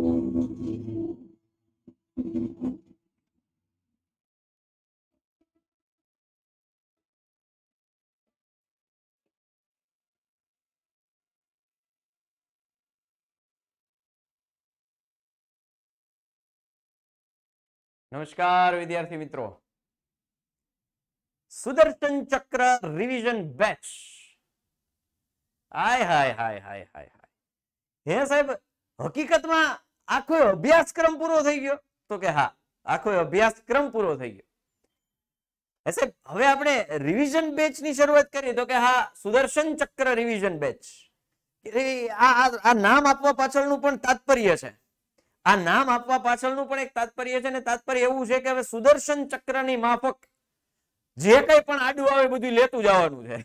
नमस्कार विद्यार्थी मित्रों सुदर्शन चक्र रिविजन बेच आय हाय हाय हाय हाय हाय हे साहब हकीकत में આખો અભ્યાસક્રમ પૂરો થઈ ગયો તો કે હા આખો અભ્યાસક્રમ પૂરો થઈ ગયો સાહેબ હવે આપણે રિવિઝન બેચ ની શરૂઆત કરીએ તો કે હા સુદર્શન ચક્ર રિવિઝન બેચ આ નામ આપવા પાછળનું પણ તાત્પર્ય છે આ નામ આપવા પાછળનું પણ એક તાત્પર્ય છે ને તાત્પર્ય એવું છે કે હવે સુદર્શન ચક્રની માફક જે કઈ પણ આડું આવે બધું લેતું જવાનું છે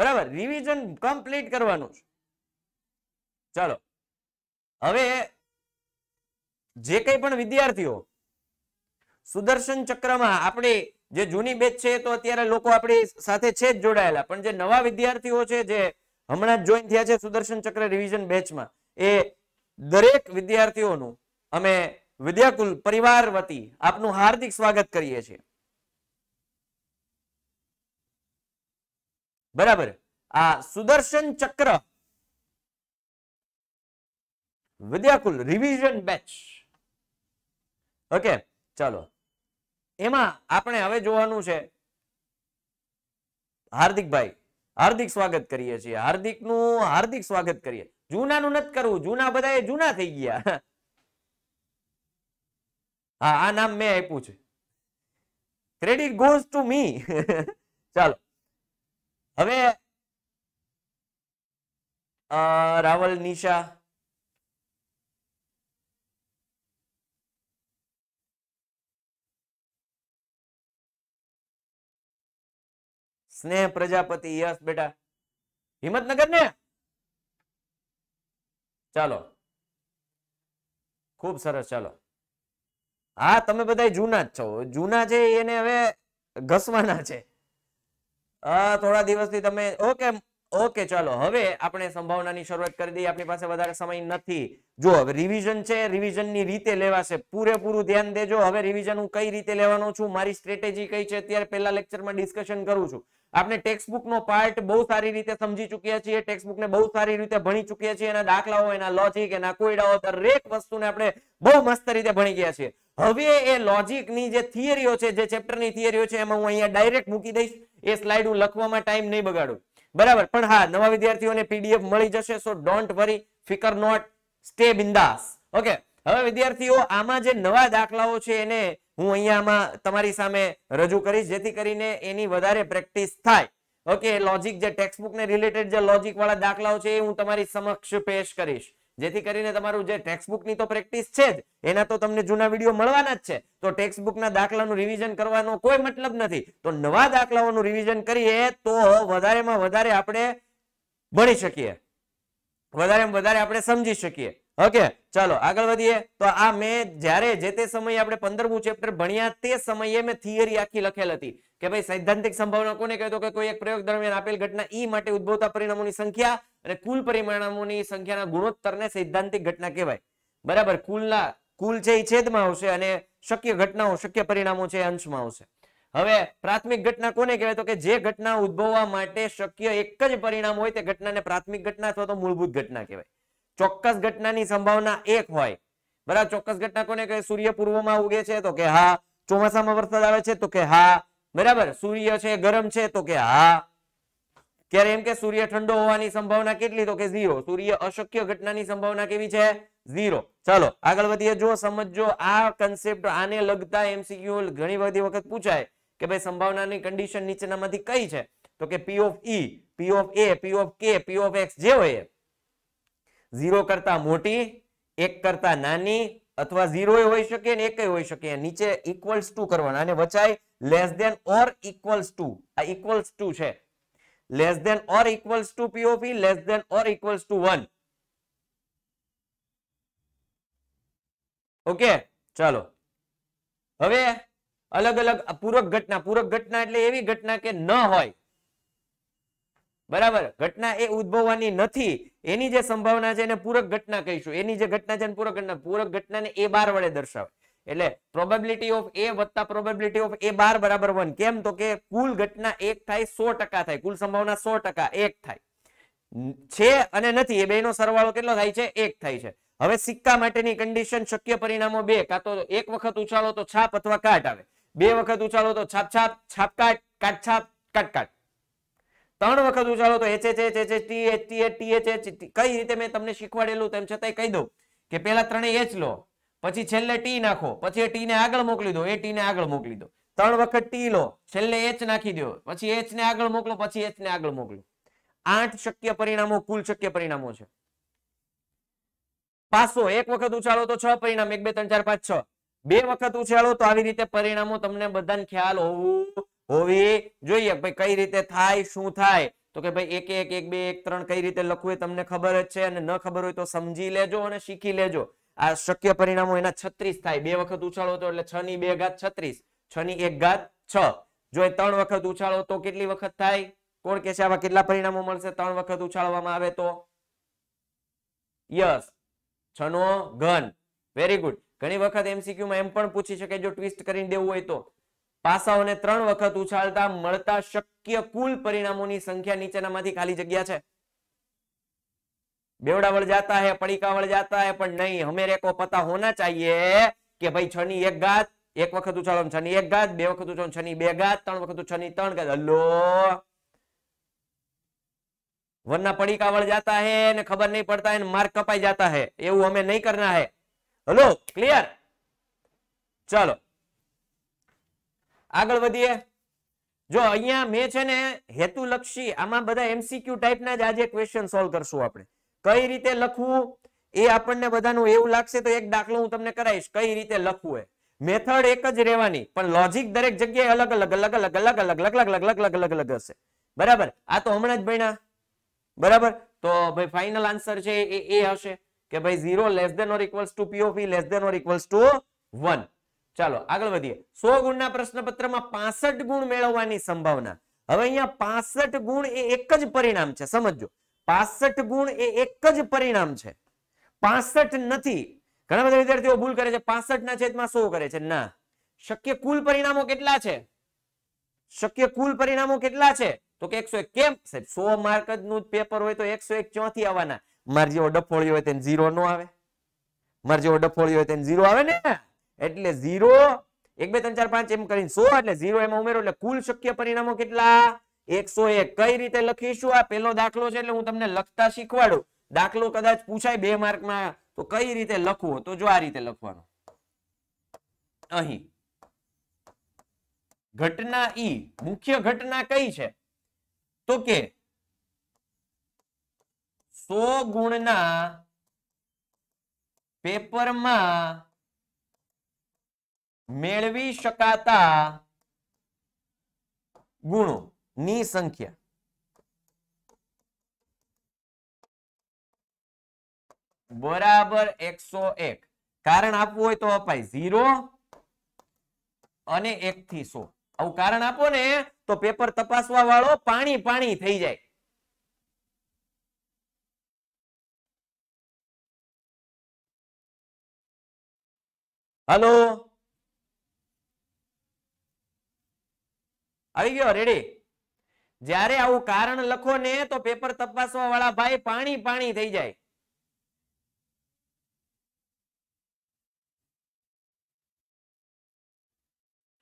બરાબર રિવિઝન કમ્પ્લીટ કરવાનું છે ચાલો હવે જે કંઈ પણ વિદ્યાર્થીઓ સુદર્શન ચક્રમાં આપણે જે જૂની બેચ છે તો અત્યારે લોકો આપણી સાથે છે જ જોડાયેલા પણ જે નવા વિદ્યાર્થીઓ છે જે હમણાં જ જોઈન થયા છે સુદર્શન ચક્ર રિવિઝન બેચમાં એ દરેક વિદ્યાર્થીઓનું અમે વિદ્યાકુલ પરિવાર વતી આપનું હાર્દિક સ્વાગત કરીએ છીએ બરાબર આ સુદર્શન ચક્ર વિદ્યાકુલ રિવિઝન બેચ ઓકે ચાલો એમાં આપણે હવે જોવાનું છે હાર્દિકભાઈ હાર્દિક સ્વાગત કરીએ છીએ હાર્દિક નું હાર્દિક સ્વાગત કરીએ જૂનાનું નથી કરવું જૂના બધા એ જૂના થઈ ગયા હા આ નામ મેં આપ્યું છે ક્રેડિટ ગોઝ ટુ મી ચાલો હવે રાવલ નિશા સ્નેહ પ્રજાપતિ યસ બેટા હિંમતનગર ને ચાલો ખૂબ સરસ ચાલો હા તમે બધા જૂના જ છો જૂના છે એને હવે ઘસવાના છે થોડા દિવસથી તમે ઓકે ઓકે ચાલો હવે આપણે સંભાવનાની શરૂઆત કરી દઈએ આપણી પાસે વધારે સમય નથી જો હવે રિવિઝન છે રિવિઝનની રીતે લેવાશે પૂરેપૂરું ધ્યાન દેજો હવે રિવિઝન હું કઈ રીતે લેવાનો છું મારી સ્ટ્રેટેજી કઈ છે અત્યારે પહેલા લેક્ચરમાં ડિસ્કશન કરું છું આપણે ટેક્સ્ટબુક નો પાર્ટ બહુ સારી રીતે સમજી ચુક્યા છીએ ટેક્સ્ટબુક ને બહુ સારી રીતે ભણી ચૂક્યા છીએ એના દાખલાઓ એના લોજિક એના કોયડાઓ દરેક વસ્તુને આપણે બહુ મસ્ત રીતે ભણી ગયા છીએ હવે એ લોજિકની જે થિયરીઓ છે જે ચેપ્ટરની થિયરીઓ છે એમાં હું અહીંયા ડાયરેક્ટ મૂકી દઈશ એ સ્લાઇડ હું લખવામાં ટાઈમ નહીં બગાડું બરાબર પણ હા નવા વિદ્યાર્થીઓને પીડીએફ મળી જશે સો ડોન્ટ વરી ફિકર નોટ સ્ટે બિંદાસ ઓકે હવે વિદ્યાર્થીઓ આમાં જે નવા દાખલાઓ છે એને હું અહીંયામાં તમારી સામે રજૂ કરીશ જેથી કરીને એની વધારે પ્રેક્ટિસ થાય ઓકે લોજિક જે ટેક્સ્ટબુક ને રિલેટેડ જે લોજિક વાળા દાખલાઓ છે એ હું તમારી સમક્ષ પેશ કરીશ જેથી કરીને તમારું જે ની તો પ્રેક્ટિસ છે જ એના તો તમને જૂના વિડીયો મળવાના જ છે તો ટેક્સ્ટબુકના દાખલાનું રિવિઝન કરવાનો કોઈ મતલબ નથી તો નવા દાખલાઓનું રિવિઝન કરીએ તો વધારેમાં વધારે આપણે ભણી શકીએ વધારેમાં વધારે આપણે સમજી શકીએ ઓકે ચાલો આગળ વધીએ તો આ મેં જ્યારે જે તે સમયે આપણે પંદરમું ચેપ્ટર ભણ્યા તે સમયે મેં થિયરી આખી લખેલ હતી કે ભાઈ સૈદ્ધાંતિક સંભાવના કોને કહે તો કે કોઈ એક પ્રયોગ દરમિયાન આપેલ ઘટના ઈ માટે ઉદભવતા પરિણામોની સંખ્યા અને કુલ પરિણામોની સંખ્યાના ગુણોત્તરને સૈદ્ધાંતિક ઘટના કહેવાય બરાબર કુલના કુલ છે એ છેદમાં આવશે અને શક્ય ઘટનાઓ શક્ય પરિણામો છે અંશમાં આવશે હવે પ્રાથમિક ઘટના કોને કહેવાય તો કે જે ઘટના ઉદ્ભવવા માટે શક્ય એક જ પરિણામ હોય તે ઘટનાને પ્રાથમિક ઘટના અથવા તો મૂળભૂત ઘટના કહેવાય ચોક્કસ ઘટનાની સંભાવના એક હોય બરાબર ચોક્કસ ઘટના કોને કહે સૂર્ય પૂર્વમાં ઉગે છે તો કે હા ચોમાસામાં વરસાદ આવે છે તો કે હા બરાબર સૂર્ય છે ગરમ છે તો કે હા ક્યારે એમ કે સૂર્ય ઠંડો હોવાની સંભાવના કેટલી તો કે ઝીરો સૂર્ય અશક્ય ઘટનાની સંભાવના કેવી છે ઝીરો ચાલો આગળ વધીએ જો સમજો આ કન્સેપ્ટ આને લગતા એમસીક્યુ ઘણી બધી વખત પૂછાય કે ભાઈ સંભાવનાની કન્ડિશન નીચેનામાંથી કઈ છે તો કે P of E P of A P of K P of x જે હોય ઝીરો કરતા મોટી એક કરતા નાની અથવા ઝીરો હોઈ શકે ને એક હોઈ શકે નીચે ઇક્વલ્સ ટુ કરવાના અને વચાય less than or equals to આ ઇક્વલ્સ ટુ છે less than or equals to P O P less than or equals to one okay ચાલો હવે અલગ અલગ પૂરક ઘટના પૂરક ઘટના એટલે એવી ઘટના કે ન હોય બરાબર ઘટના એ ઉદ્ભવવાની નથી એની જે સંભાવના છે એને પૂરક ઘટના કહીશું એની જે ઘટના છે પૂરક ઘટના પૂરક ઘટનાને એ બાર વડે દર્શાવે એટલે પ્રોબેબિલિટી ઓફ એ વત્તા પ્રોબેબિલિટી ઓફ એ બાર બરાબર વન કેમ તો કે કુલ ઘટના એક થાય સો થાય કુલ સંભાવના સો એક થાય છે અને નથી એ બેનો સરવાળો કેટલો થાય છે એક થાય છે હવે સિક્કા માટેની કન્ડિશન શક્ય પરિણામો બે કાં તો એક વખત ઉછાળો તો છાપ અથવા કાટ આવે બે વખત ઉછાળો તો છાપ છાપ છાપ કાટ કાટ છાપ કાટ કાટ ત્રણ વખત ઉછાળો તો H H H H H T H T H T H H કઈ રીતે મેં તમને શીખવાડેલું તેમ છતાંય કહી દઉં કે પહેલા ત્રણેય એચ લો પછી છેલ્લે ટી નાખો પછી એ ટીને આગળ મોકલી દો એ ટીને આગળ મોકલી દો ત્રણ વખત ટી લો છેલ્લે એચ નાખી દો પછી એચ ને આગળ મોકલો પછી એચ ને આગળ મોકલો આઠ શક્ય પરિણામો કુલ શક્ય પરિણામો છે પાસો એક વખત ઉછાળો તો છ પરિણામ એક બે ત્રણ ચાર પાંચ છ બે વખત ઉછાળો તો આવી રીતે પરિણામો તમને બધાને ખ્યાલ હોવું હોવી જોઈએ ભાઈ કઈ રીતે થાય શું થાય તો કે ભાઈ એક એક એક બે એક ત્રણ કઈ રીતે લખવું એ તમને ખબર જ છે અને ન ખબર હોય તો સમજી લેજો અને શીખી લેજો આ શક્ય પરિણામો એના છત્રીસ થાય બે વખત ઉછાળો હતો એટલે છ ની બે ઘાત છત્રીસ છ ની એક ઘાત છ જો એ ત્રણ વખત ઉછાળો તો કેટલી વખત થાય કોણ કે છે આવા કેટલા પરિણામો મળશે ત્રણ વખત ઉછાળવામાં આવે તો યસ છ નો ઘન વેરી ગુડ ઘણી વખત એમસીક્યુમાં એમ પણ પૂછી શકે જો ટ્વિસ્ટ કરીને દેવું હોય તો પાસાઓને ત્રણ વખત ઉછાળતા મળતા શક્ય કુલ પરિણામોની સંખ્યા નીચેનામાંથી ખાલી જગ્યા છે बेवड़ा वड़ जाता है पड़ीका वड़ जाता है पर नहीं हमेरे को पता होना चाहिए कि भाई छनी एक गात एक वक्त उछाल छनी एक गात बे वक्त उछाल छनी बे गात तरह वक्त छनी तरह गात हल्लो वरना पड़ीका वड़ जाता है खबर नहीं पड़ता है मार्क कपाई जाता है एवं हमें नहीं करना है हलो क्लियर चलो आगे जो अहियाँ मैं हेतु लक्षी आम बदा एमसीक्यू टाइप क्वेश्चन सोल्व करसू अपने કઈ રીતે લખવું એ આપણને બધાનું એવું લાગશે તો એક દાખલો હું તમને કરાવીશ કઈ રીતે લખવું એ મેથડ એક જ રહેવાની પણ લોજિક દરેક જગ્યાએ અલગ અલગ અલગ અલગ અલગ અલગ અલગ અલગ અલગ અલગ અલગ અલગ હશે બરાબર આ તો હમણાં જ ભણ્યા બરાબર તો ભાઈ ફાઇનલ આન્સર છે એ એ હશે કે ભાઈ zero less than or equals to P O P less than or equals to one ચાલો આગળ વધીએ સો ગુણના પ્રશ્નપત્રમાં પાસઠ ગુણ મેળવવાની સંભાવના હવે અહીંયા પાસઠ ગુણ એ એક જ પરિણામ છે સમજો પાસઠ ગુણ એ એક જ પરિણામ છે પાસઠ નથી ઘણા બધા વિદ્યાર્થીઓ ભૂલ કરે છે પાસઠ ના છેદમાં સો કરે છે ના શક્ય કુલ પરિણામો કેટલા છે શક્ય કુલ પરિણામો કેટલા છે તો કે એકસો એક કેમ સાહેબ સો માર્ક નું પેપર હોય તો એકસો એક ચોથી આવવાના મારે જેવો ડફોળી હોય તેને ઝીરો નો આવે મારે જેવો ડફોળી હોય તેને ઝીરો આવે ને એટલે ઝીરો એક બે ત્રણ ચાર પાંચ એમ કરીને સો એટલે ઝીરો એમાં ઉમેરો એટલે કુલ શક્ય પરિણામો કેટલા એકસો એક કઈ રીતે લખીશું આ પેલો દાખલો છે એટલે હું તમને લખતા શીખવાડું દાખલો કદાચ પૂછાય બે માર્કમાં તો કઈ રીતે લખવો તો જો આ રીતે લખવાનો અહીં ઘટના ઈ મુખ્ય ઘટના કઈ છે તો કે સો ગુણના પેપરમાં મેળવી શકાતા ગુણો ની સંખ્યા બરાબર એકસો એક કારણ આપવું હોય તો અપાય ઝીરો અને એક થી સો આવું કારણ આપો ને તો પેપર તપાસવા વાળો પાણી પાણી થઈ જાય હલો આવી ગયો રેડી જ્યારે આવું કારણ લખો ને તો પેપર તપાસવા વાળા ભાઈ પાણી પાણી થઈ જાય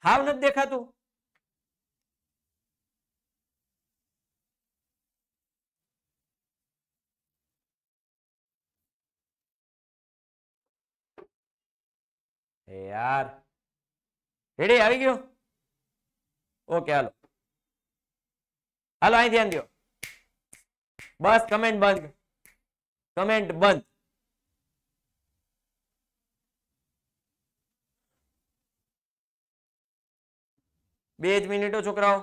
હાવ નથી દેખાતું યાર રેડી આવી ગયો ઓકે હાલો હાલો અહીં ધ્યાન દો બસ કમેન્ટ બંધ કમેન્ટ બંધ બે જ મિનિટો છોકરાઓ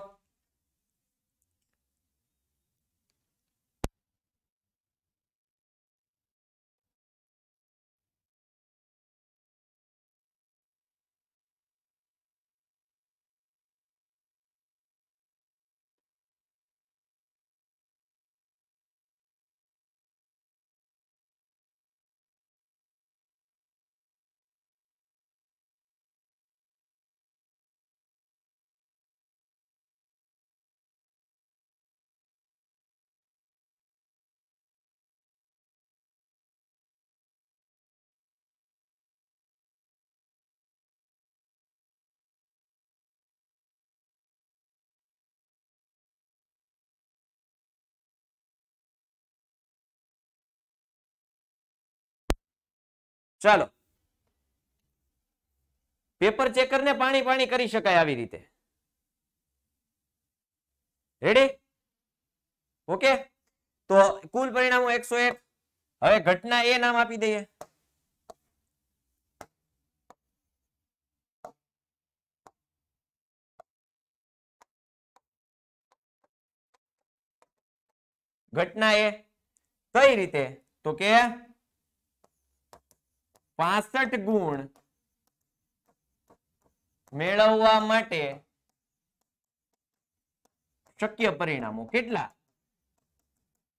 ચાલો પેપર ચેકરને પાણી પાણી કરી શકાય આવી રીતે રેડી ઓકે તો કુલ પરિણામો એકસો એક હવે ઘટના એ નામ આપી દઈએ ઘટના એ કઈ રીતે તો કે પાસઠ ગુણ મેળવવા માટે શક્ય પરિણામો કેટલા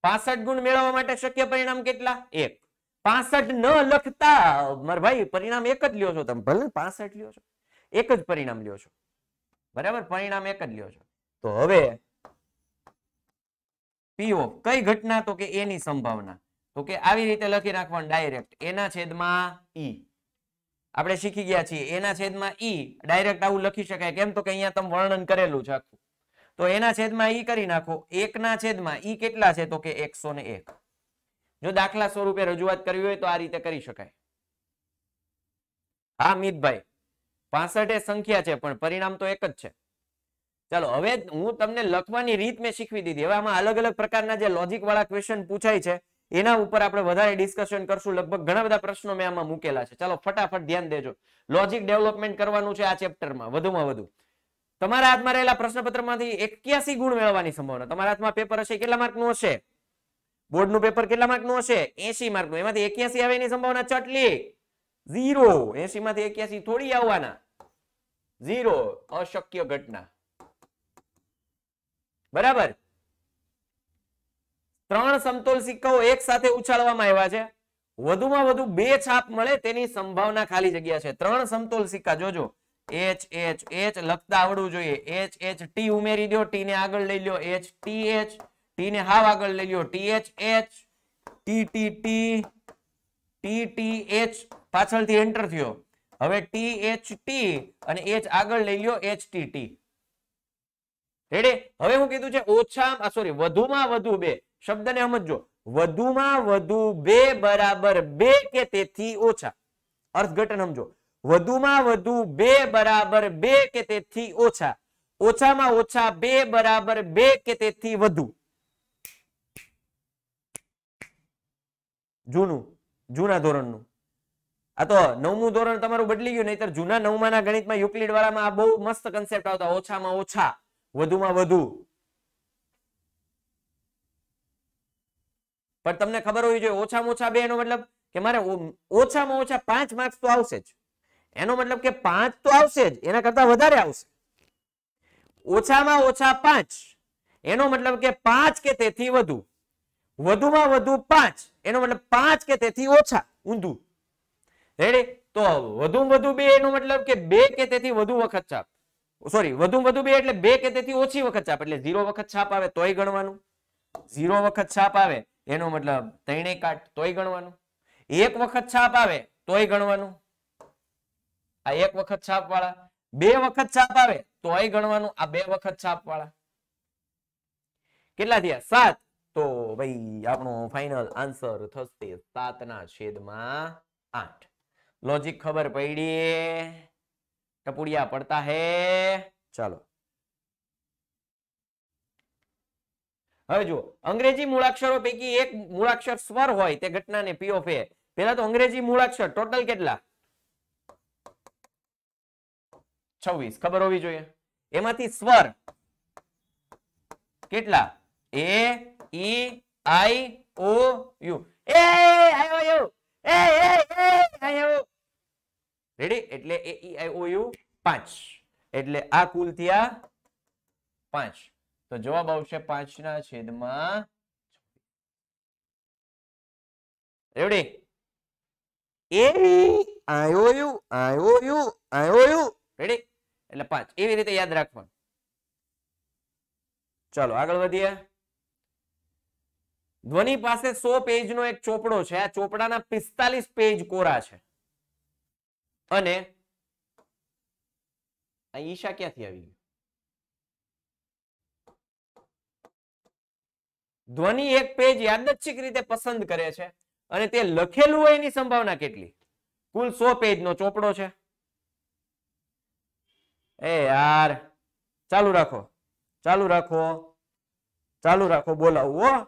પાસઠ ગુણ મેળવવા માટે શક્ય પરિણામ કેટલા એક પાસઠ ન લખતા મારા ભાઈ પરિણામ એક જ લ્યો છો તમે ભલે પાસઠ લ્યો છો એક જ પરિણામ લ્યો છો બરાબર પરિણામ એક જ લ્યો છો તો હવે પીઓ કઈ ઘટના તો કે એની સંભાવના ઓકે આવી રીતે લખી નાખવાનું ડાયરેક્ટ એના છેદમાં ઈ e. આપણે શીખી ગયા છીએ એના છેદમાં ઈ e. ડાયરેક્ટ આવું લખી શકાય કેમ તો કે અહીંયા તમે વર્ણન કરેલું છે આખું તો એના છેદમાં ઈ e કરી નાખો એકના છેદમાં ઈ કેટલા છે તો કે એકસો જો દાખલા સ્વરૂપે રજૂઆત કરવી હોય તો આ રીતે કરી શકાય હા મિતભાઈ પાસઠ એ સંખ્યા છે પણ પરિણામ તો એક જ છે ચાલો હવે હું તમને લખવાની રીત મેં શીખવી દીધી હવે આમાં અલગ અલગ પ્રકારના જે લોજિક વાળા ક્વેશ્ચન પૂછાય છે એના ઉપર આપણે વધારે ડિસ્કશન કરશું લગભગ ઘણા બધા પ્રશ્નો મેં આમાં મૂકેલા છે ચાલો ફટાફટ ધ્યાન દેજો લોજિક ડેવલપમેન્ટ કરવાનું છે આ ચેપ્ટરમાં વધુમાં વધુ તમારા હાથમાં રહેલા પ્રશ્નપત્રમાંથી એક્યાસી ગુણ મેળવવાની સંભાવના તમારા હાથમાં પેપર હશે કેટલા માર્કનું હશે બોર્ડનું પેપર કેટલા માર્કનું હશે એસી માર્કનું એમાંથી એક્યાસી આવે એની સંભાવના ચટલી ઝીરો એસી માંથી એક્યાસી થોડી આવવાના ઝીરો અશક્ય ઘટના બરાબર ત્રણ સમતોલ સિક્કાઓ એક સાથે ઉછાળવામાં આવ્યા છે વધુમાં વધુ બે છાપ મળે તેની સંભાવના ખાલી જગ્યા છે ત્રણ સમતોલ સિક્કા જોજો એચ એચ એચ લખતા આવડવું જોઈએ એચ એચ ટી ઉમેરી દો ટી ને આગળ લઈ લો એચ ટી એચ ટી ને હાવ આગળ લઈ લો T H H T T T T T H પાછળથી એન્ટર થયો હવે ટી એચ ટી અને એચ આગળ લઈ લો એચ ટી ટી રેડી હવે હું કીધું છે ઓછા સોરી વધુમાં વધુ બે શબ્દને સમજો વધુમાં વધુ બે બરાબર બે કે તેથી ઓછા અર્થઘટન સમજો વધુમાં વધુ બે બરાબર બે કે તેથી ઓછા ઓછામાં ઓછા બે બરાબર બે કે તેથી વધુ જૂનું જૂના ધોરણનું આ તો નવમું ધોરણ તમારું બદલી ગયું નહીતર જૂના નવમાના ગણિતમાં યુક્લિડ વાળામાં આ બહુ મસ્ત કન્સેપ્ટ આવતા ઓછામાં ઓછા વધુમાં વધુ પણ તમને ખબર હોવી જોઈએ ઓછામાં ઓછા બે એનો મતલબ કે મારે ઓછામાં ઓછા પાંચ માર્ક્સ તો આવશે જ એનો મતલબ કે પાંચ તો આવશે જ એના કરતા વધારે આવશે ઓછામાં ઓછા પાંચ એનો મતલબ કે પાંચ કે તેથી વધુ વધુમાં વધુ પાંચ એનો મતલબ પાંચ કે તેથી ઓછા ઊંધું રેડી તો વધુ વધુ બે એનો મતલબ કે બે કે તેથી વધુ વખત છાપ સોરી વધુ વધુ બે એટલે બે કે તેથી ઓછી વખત છાપ એટલે ઝીરો વખત છાપ આવે તોય ગણવાનું ઝીરો વખત છાપ આવે એનો મતલબ ત્રણે કાટ તોય ગણવાનું એક વખત છાપ આવે તોય ગણવાનું આ એક વખત છાપ વાળા બે વખત છાપ આવે તોય ગણવાનું આ બે વખત છાપ વાળા કેટલા થયા સાત તો ભાઈ આપણો ફાઈનલ આન્સર થશે સાત ના છેદમાં આઠ લોજિક ખબર પડી ટપુડિયા પડતા હે ચાલો હવે જુઓ અંગ્રેજી મૂળાક્ષરો પૈકી એક મૂળાક્ષર સ્વર હોય તે ઘટનાને પી ઓફ એ પેલા તો અંગ્રેજી મૂળાક્ષર ટોટલ કેટલા છવ્વીસ ખબર હોવી જોઈએ એમાંથી સ્વર કેટલા e, A E I O U A ready એટલે A E I O you પાંચ એટલે આ કુલ થયા પાંચ તો જવાબ આવશે પાંચ ના છેદમાં રેવડી એવી આયોયુ આયોયુ પાંચ એવી રીતે યાદ રાખવાનું ચાલો આગળ વધીએ ધ્વનિ પાસે સો પેજ નો એક ચોપડો છે આ ચોપડાના પિસ્તાલીસ પેજ કોરા છે અને આ ઈશા ક્યાંથી આવી ગયું ધ્વનિ એક પેજ યાદચ્છિક રીતે પસંદ કરે છે અને તે લખેલું હોય એની સંભાવના કેટલી કુલ સો પેજ નો ચોપડો છે એ યાર ચાલુ રાખો ચાલુ રાખો ચાલુ રાખો બોલાવું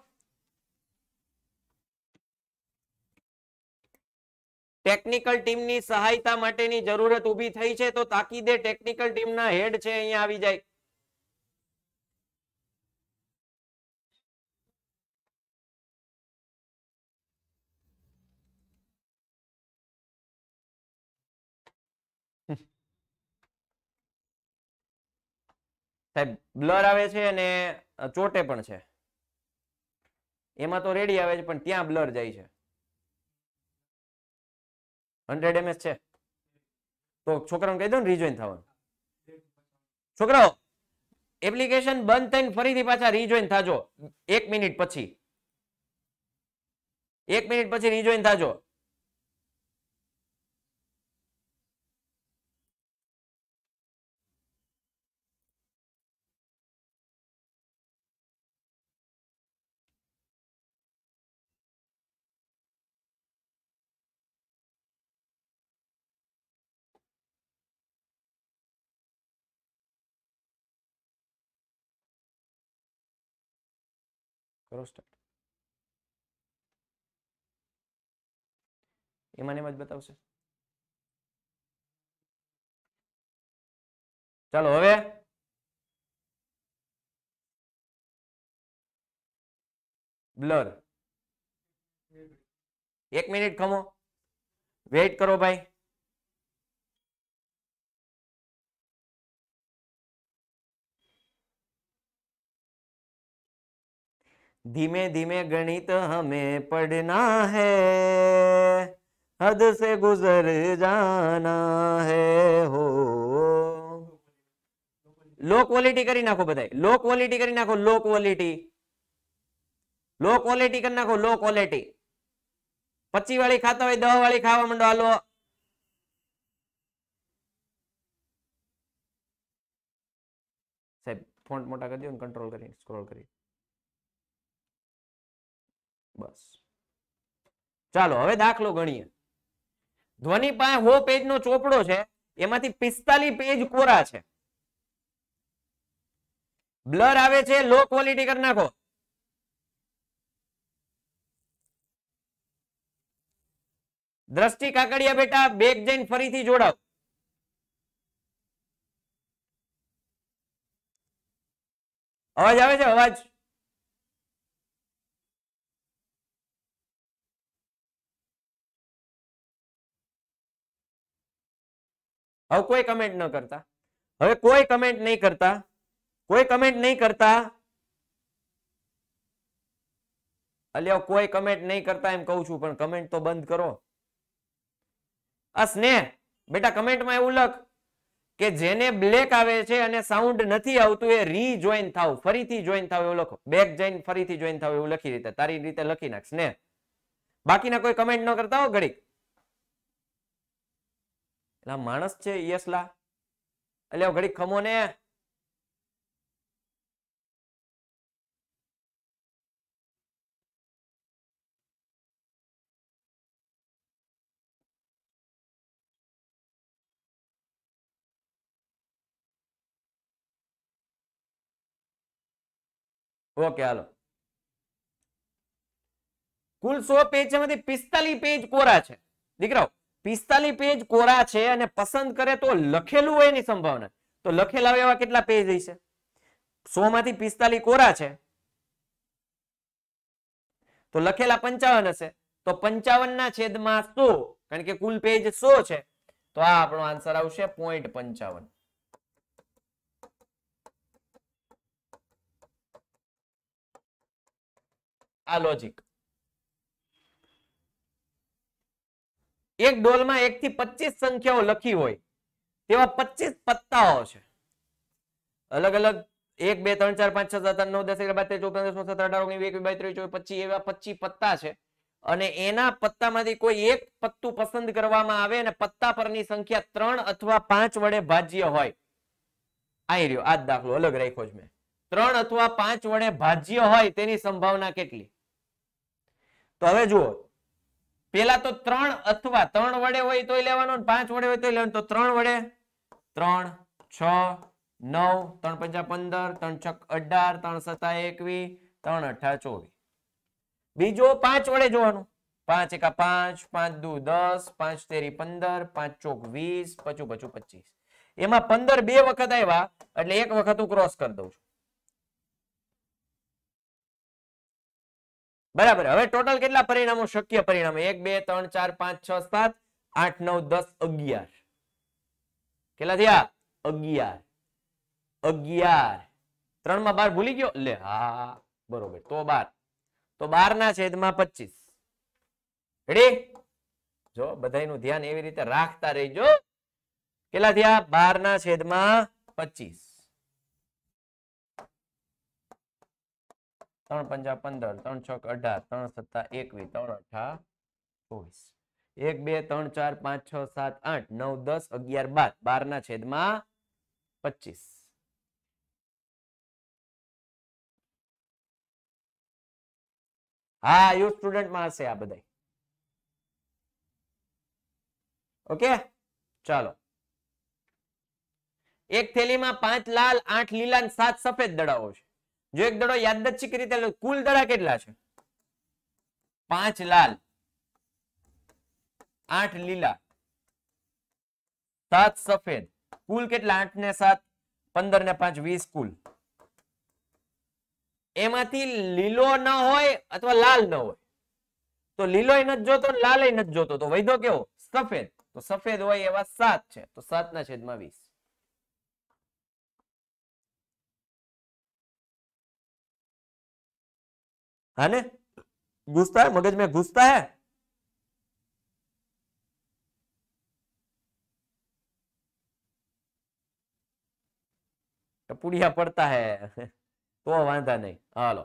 ટેકનિકલ ટીમની સહાયતા માટેની જરૂરત ઉભી થઈ છે તો તાકીદે ટેકનિકલ ટીમના હેડ છે અહીંયા આવી જાય સાહેબ બ્લર આવે છે અને ચોટે પણ છે એમાં તો રેડી આવે છે પણ ત્યાં બ્લર જાય છે હંડ્રેડ એમએસ છે તો છોકરાઓને કહી દો ને રીજોઈન થવાનું છોકરાઓ એપ્લિકેશન બંધ થઈને ફરીથી પાછા રીજોઈન થાજો એક મિનિટ પછી એક મિનિટ પછી રીજોઈન થાજો કરો સ્ટાર્ટ એમાં એમાં જ બતાવશે ચાલો હવે બ્લર એક મિનિટ ખમો વેઇટ કરો ભાઈ धीमे धीमे गणित हमें पढ़ना है हद से गुजर जाना है हो लो क्वालिटी करी नाखो बताए लो क्वालिटी करी नाखो लो क्वालिटी लो क्वालिटी करना को लो क्वालिटी पची वाली खाता हुई दवा वाली खावा मंडो आलो फोन मोटा कर दियो कंट्रोल करी स्क्रॉल करी બસ ચાલો હવે દાખલો ગણીએ ધ્વનિ પાસે હો પેજ નો ચોપડો છે એમાંથી પિસ્તાલીસ પેજ કોરા છે બ્લર આવે છે લો ક્વોલિટી કરી નાખો દ્રષ્ટિ કાકડિયા બેટા બેગ જઈને ફરીથી જોડાવ અવાજ આવે છે અવાજ હવે કોઈ કમેન્ટ ન કરતા હવે કોઈ કમેન્ટ નહીં કરતા કોઈ કમેન્ટ નહીં કરતા અલ્યા કોઈ કમેન્ટ નહીં કરતા એમ કહું છું પણ કમેન્ટ તો બંધ કરો આ સ્નેહ બેટા કમેન્ટમાં એવું લખ કે જેને બ્લેક આવે છે અને સાઉન્ડ નથી આવતું એ રીજોઈન થાવ ફરીથી જોઈન થાવ એવું લખો બેક જઈને ફરીથી જોઈન થાવ એવું લખી રીતે તારી રીતે લખી નાખ સ્નેહ બાકીના કોઈ કમેન્ટ ન કરતા હો ઘડીક લા માણસ છે યસલા એટલે ઘડી ખમો ને ઓકે હાલો કુલ સો પેજ છે પિસ્તાલીસ પેજ કોરા છે દીકરાઓ પિસ્તાલી પેજ કોરા છે અને પસંદ કરે તો લખેલું હોય એની સંભાવના તો લખેલા એવા કેટલા પેજ હશે સો માંથી પિસ્તાલીસ કોરા છે તો લખેલા પંચાવન હશે તો પંચાવન ના છેદમાં સો કારણ કે કુલ પેજ સો છે તો આ આપણો આન્સર આવશે પોઈન્ટ પંચાવન આ લોજિક એક ડોલમાં એક થી પચીસ સંખ્યાઓ લખી હોય તેવા પચીસ પત્તાઓ છે અલગ અલગ એક બે ત્રણ ચાર પાંચ છ સાત આઠ નવ દસ અગિયાર બાર તેર ચૌદ પંદર સત્તર અઢાર ઓગણીસ એક બાય ત્રીસ પચીસ એવા પચીસ પત્તા છે અને એના પત્તામાંથી કોઈ એક પત્તું પસંદ કરવામાં આવે અને પત્તા પરની સંખ્યા ત્રણ અથવા પાંચ વડે ભાજ્ય હોય આઈ રહ્યો આ જ દાખલો અલગ રાખ્યો જ મેં ત્રણ અથવા પાંચ વડે ભાજ્ય હોય તેની સંભાવના કેટલી તો હવે જુઓ પેલા તો ત્રણ અથવા ત્રણ વડે હોય તો લેવાનું પાંચ વડે હોય તો લેવાનું તો ત્રણ વડે ત્રણ છ નવ ત્રણ પંચા પંદર ત્રણ છક અઢાર ત્રણ સત્તા એકવી ત્રણ અઠા ચોવીસ બીજો પાંચ વડે જોવાનું પાંચ એકા પાંચ પાંચ દુ દસ પાંચ તેરી પંદર પાંચ ચોક વીસ પચું પચું પચીસ એમાં પંદર બે વખત આવ્યા એટલે એક વખત હું ક્રોસ કરી દઉં છું બરાબર હવે ટોટલ કેટલા પરિણામો શક્ય પરિણામો એક બે ત્રણ ચાર પાંચ છ સાત આઠ નવ દસ અગિયાર કેટલા થયા અગિયાર અગિયાર ત્રણ માં બાર ભૂલી ગયો લે હા બરોબર તો બાર તો બાર ના છેદમાં પચીસ રેડી જો બધાનું ધ્યાન એવી રીતે રાખતા રહીજો કેટલા થયા બાર ના છેદમાં પચીસ ત્રણ પંજા પંદર ત્રણ છ અઢાર ત્રણ સત્તા એકવીસ ત્રણ અઠા ચોવીસ એક બે ત્રણ ચાર પાંચ છ સાત આઠ નવ દસ અગિયાર બાર બાર ના છેદમાં પચીસ હા યુ સ્ટુડન્ટમાં હશે આ બધા ઓકે ચાલો એક થેલીમાં પાંચ લાલ આઠ લીલા સાત સફેદ દડાઓ છે જો એક દડો યાદચ્છિક રીતે કુલ દડા કેટલા છે પાંચ લાલ આઠ લીલા સાત સફેદ કુલ કેટલા આઠ ને સાત પંદર ને પાંચ વીસ કુલ એમાંથી લીલો ન હોય અથવા લાલ ન હોય તો લીલો નથી જોતો લાલ નથી જોતો તો વૈધો કેવો સફેદ તો સફેદ હોય એવા સાત છે તો સાત ના છેદમાં વીસ है ना घुसता है मगज में घुसता है પૂડિયા પડતા હે તો વાંધા નહીં હાલો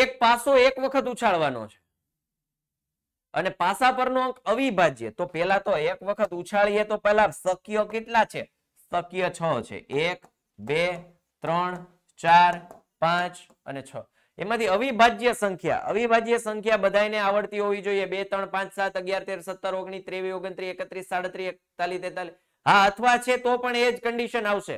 એક પાસો એક વખત ઉછાળવાનો છે અને પાસા પરનો અંક અવિભાજ્ય તો પેલા તો એક વખત ઉછાળીએ તો પેલા શક્ય કેટલા છે શક્ય છ છે એક બે ત્રણ ચાર પાંચ અને છ એમાંથી અવિભાજ્ય સંખ્યા અવિભાજ્ય સંખ્યા બધાને આવડતી હોવી જોઈએ બે ત્રણ પાંચ સાત અગિયાર તેર સત્તર ઓગણીસ ત્રેવીસ ઓગણત્રીસ એકત્રીસ સાડત્રીસ એકતાલીસ તેતાલીસ હા અથવા છે તો પણ એ જ કન્ડિશન આવશે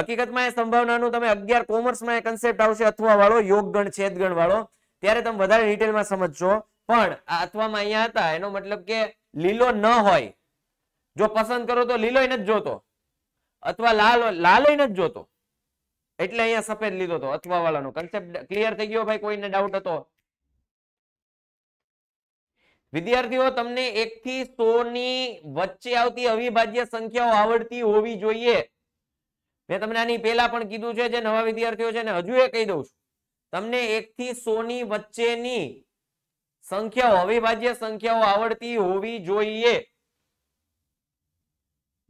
હકીકતમાં એ સંભાવનાનું તમે અગિયાર કોમર્સમાં એ કન્સેપ્ટ આવશે અથવા વાળો યોગ ગણ છેદ ગણ વાળો ત્યારે તમે વધારે ડિટેલમાં સમજશો પણ આ અથવામાં અહીંયા હતા એનો મતલબ કે લીલો ન હોય જો પસંદ કરો તો લીલો નથી જોતો અથવા લાલ લાલ નથી જોતો એટલે અહીંયા સફેદ લીધો હતો અથવા વાળાનો કન્સેપ્ટ ક્લિયર થઈ ગયો ભાઈ કોઈને ડાઉટ હતો વિદ્યાર્થીઓ તમને એક થી સો ની વચ્ચે આવતી અવિભાજ્ય સંખ્યાઓ આવડતી હોવી જોઈએ મેં તમને આની પહેલા પણ કીધું છે જે નવા વિદ્યાર્થીઓ છે ને હજુ એ કહી દઉં છું તમને એક થી સો ની વચ્ચેની સંખ્યાઓ અવિભાજ્ય સંખ્યાઓ આવડતી હોવી જોઈએ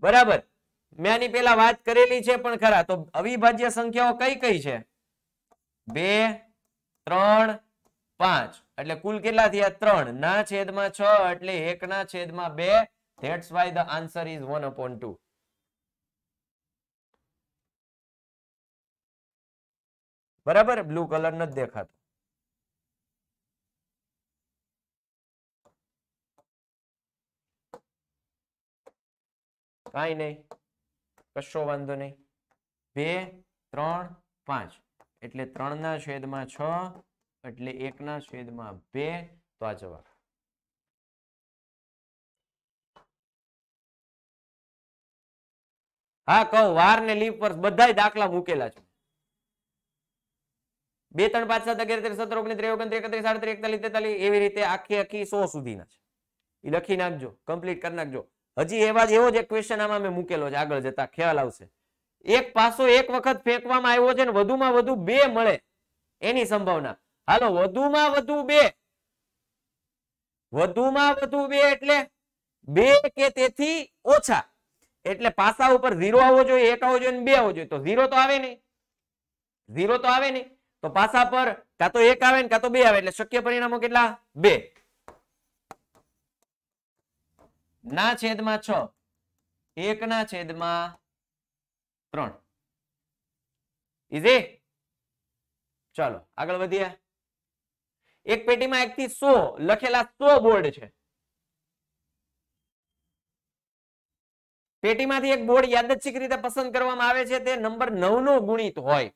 બરાબર મેં આની પેલા વાત કરેલી છે પણ ખરા તો અવિભાજ્ય સંખ્યાઓ કઈ કઈ છે બે ત્રણ પાંચ એટલે કુલ કેટલા થયા ત્રણ ના છેદમાં છ એટલે એક ના છેદમાં બે that's why the answer is one upon two બરાબર બ્લુ કલર નથી દેખાતો કઈ નહીં કશો વાંધો નહીં બે ત્રણ પાંચ એટલે ત્રણના છેદમાં છ એટલે એકના છેદમાં બે તો આ જવાબ હા કહું વાર ને લીપ વર્ષ બધા દાખલા મૂકેલા છે બે ત્રણ પાંચ સાત અગિયાર તેર સત્તર ઓગણીસ ત્રેવીસ ઓગણત્રીસ એકત્રીસ સાડત્રીસ એકતાલીસ તેતાલીસ એવી રીતે આખી આખી સો સુધીના છે એ લખી નાખજો કમ્પ્લીટ કરી નાખજો હજી એવા જ એવો જ ક્વેશ્ચન આમાં મેં મૂકેલો છે આગળ જતા ખ્યાલ આવશે એક પાસો એક વખત ફેંકવામાં આવ્યો છે વધુમાં વધુ બે મળે એની સંભાવના હાલો વધુમાં વધુ બે વધુમાં વધુ બે એટલે બે કે તેથી ઓછા એટલે પાસા ઉપર ઝીરો આવવો જોઈએ એક આવવો જોઈએ બે આવવો જોઈએ તો ઝીરો તો આવે નહીં ઝીરો તો આવે નહીં તો પાસા પર કાં તો એક આવે ને કાં તો બે આવે એટલે શક્ય પરિણામો કેટલા બે ના છેદમાં છ એક ના છેદમાં ત્રણ ઇઝી ચાલો આગળ વધીએ એક પેટીમાં એક થી સો લખેલા સો બોર્ડ છે પેટીમાંથી એક બોર્ડ યાદચ્છિક રીતે પસંદ કરવામાં આવે છે તે નંબર નવ નો ગુણિત હોય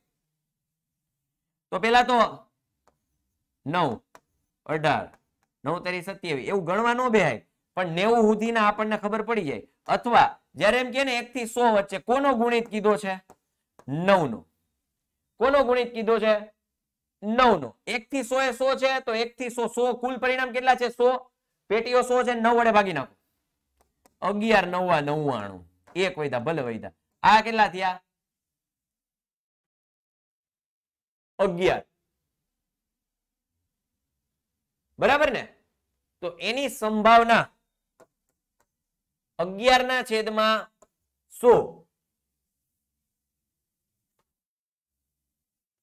તો પેલા તો નવ અઢાર નવ તારી સત્યાવીસ એવું ગણવા નો બેહાય પણ નેવું સુધીના આપણને ખબર પડી જાય અથવા જયારે એમ કે ને એક થી સો વચ્ચે કોનો ગુણિત કીધો છે નવ નો કોનો ગુણિત કીધો છે નવ નો એક થી સો એ સો છે તો એક થી સો સો કુલ પરિણામ કેટલા છે સો પેટીઓ સો છે નવ વડે ભાગી નાખો અગિયાર નવા નવ્વાણું એક વૈધા ભલે વૈધા આ કેટલા થયા અગિયાર બરાબર ને તો એની સંભાવના અગિયાર ના છેદમાં સો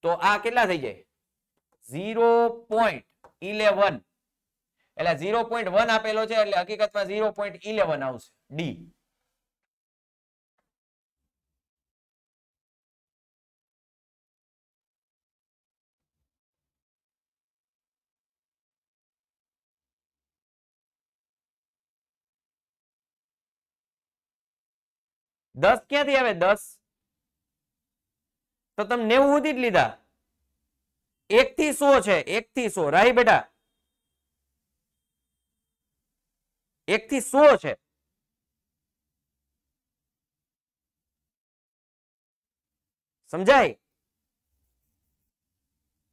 તો આ કેટલા થઈ જાય ઝીરો પોઈન્ટ ઇલેવન એટલે ઝીરો પોઈન્ટ વન આપેલો છે એટલે હકીકતમાં ઝીરો પોઈન્ટ ઇલેવન આવશે ડી દસ ક્યાંથી આવે દસ તો તમે નેવું સુધી જ લીધા એક થી સો છે એક થી સો રાહી બેટા એક થી સો છે સમજાય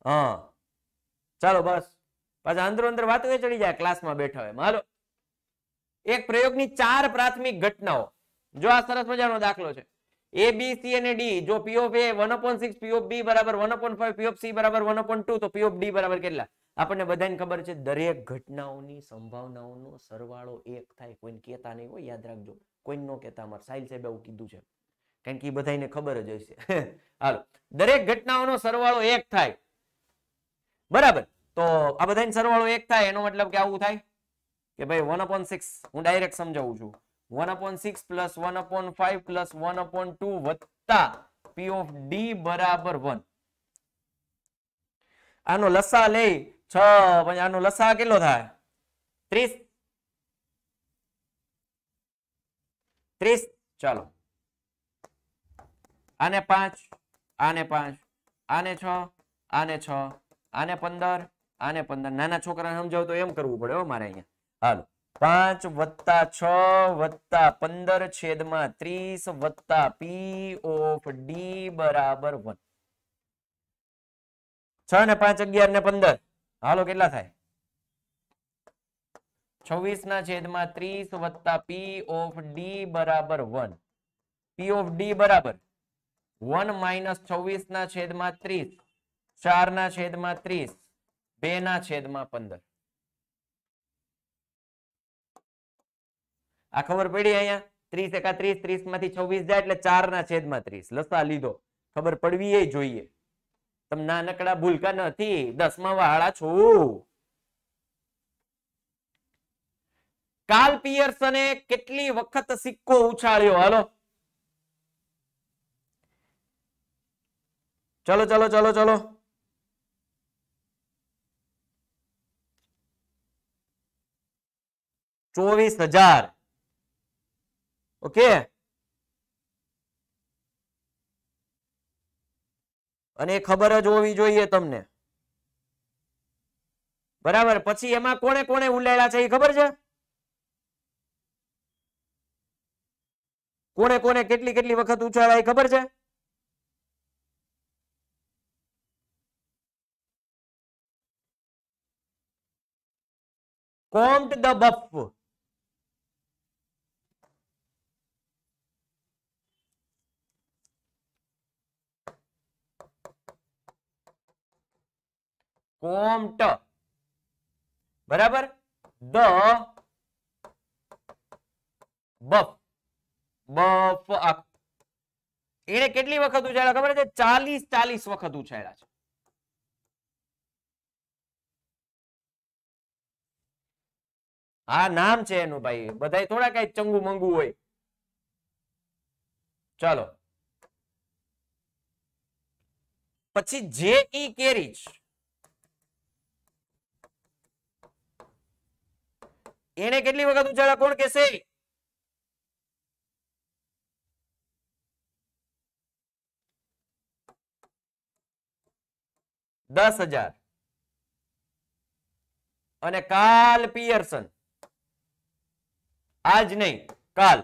હા ચાલો બસ પાછા અંદરો અંદર વાતો એ ચડી જાય ક્લાસમાં બેઠા હોય મારો એક પ્રયોગની ચાર પ્રાથમિક ઘટનાઓ જો આ સરસ મજાનો દાખલો છે એ બી સી અને ડી જો P of A one upon six P of B બરાબર one upon five P of C બરાબર વન ઓપોન ટુ તો પી ઓફ ડી બરાબર કેટલા આપણને બધાને ખબર છે દરેક ઘટનાઓની સંભાવનાઓનો સરવાળો એક થાય કોઈને કહેતા નહીં હોય યાદ રાખજો કોઈ નો કહેતા અમારે સાહિલ સાહેબ એવું કીધું છે કારણ કે એ બધાને ખબર જ હશે હાલો દરેક ઘટનાઓનો સરવાળો એક થાય બરાબર તો આ બધાને સરવાળો એક થાય એનો મતલબ કે આવું થાય કે ભાઈ વન ઓપોન સિક્સ હું ડાયરેક્ટ સમજાવું છું one upon one upon five વત્તા પી આનો લસા લે છ આનો કેટલો થાય ત્રીસ ચાલો આને પાંચ આને પાંચ આને છ આને છ આને પંદર આને પંદર નાના છોકરાને સમજાવ તો એમ કરવું પડે હો મારે અહીંયા હાલો પાંચ વત્તા છ વત્તા પંદર છેદમાં ત્રીસ વત્તા પી ઓફ ડી બરાબર વન છ ને પાંચ અગિયાર ને પંદર હાલો કેટલા થાય છવ્વીસ ના છેદમાં ત્રીસ વત્તા પી ઓફ ડી બરાબર વન પી ઓફ ડી બરાબર વન માઇનસ છવ્વીસ ના છેદમાં ત્રીસ ચાર ના છેદમાં ત્રીસ બે ના છેદમાં પંદર આ ખબર પડી અહીંયા ત્રીસ એકા ત્રીસ ત્રીસ માંથી છવ્વીસ જાય એટલે ચાર ના છેદમાં ત્રીસ લસા લીધો ખબર પડવી એ જોઈએ તમે નાનકડા ભૂલકા નથી દસમા વાળા છો કાલ પિયર્સને કેટલી વખત સિક્કો ઉછાળ્યો હાલો ચલો ચલો ચલો ચલો ચોવીસ હજાર ઓકે અને ખબર જ હોવી જોઈએ તમને બરાબર પછી એમાં કોને કોને ઉલાયેલા છે એ ખબર છે કોને કોને કેટલી કેટલી વખત ઉછાળા એ ખબર છે કોમ્ટ ધ બફ કોમ્ટ બરાબર ધ બફ બફ એને કેટલી વખત ઉછાળ્યા ખબર છે ચાલીસ ચાલીસ વખત ઉછાળ્યા છે આ નામ છે એનું ભાઈ બધા થોડા કઈ ચંગુ મંગુ હોય ચાલો પછી જે ઈ કેરી એને કેટલી વખત ઉજાળા કોણ કહેશે દસ હજાર અને કાલ પિયર્સન આજ નહીં કાલ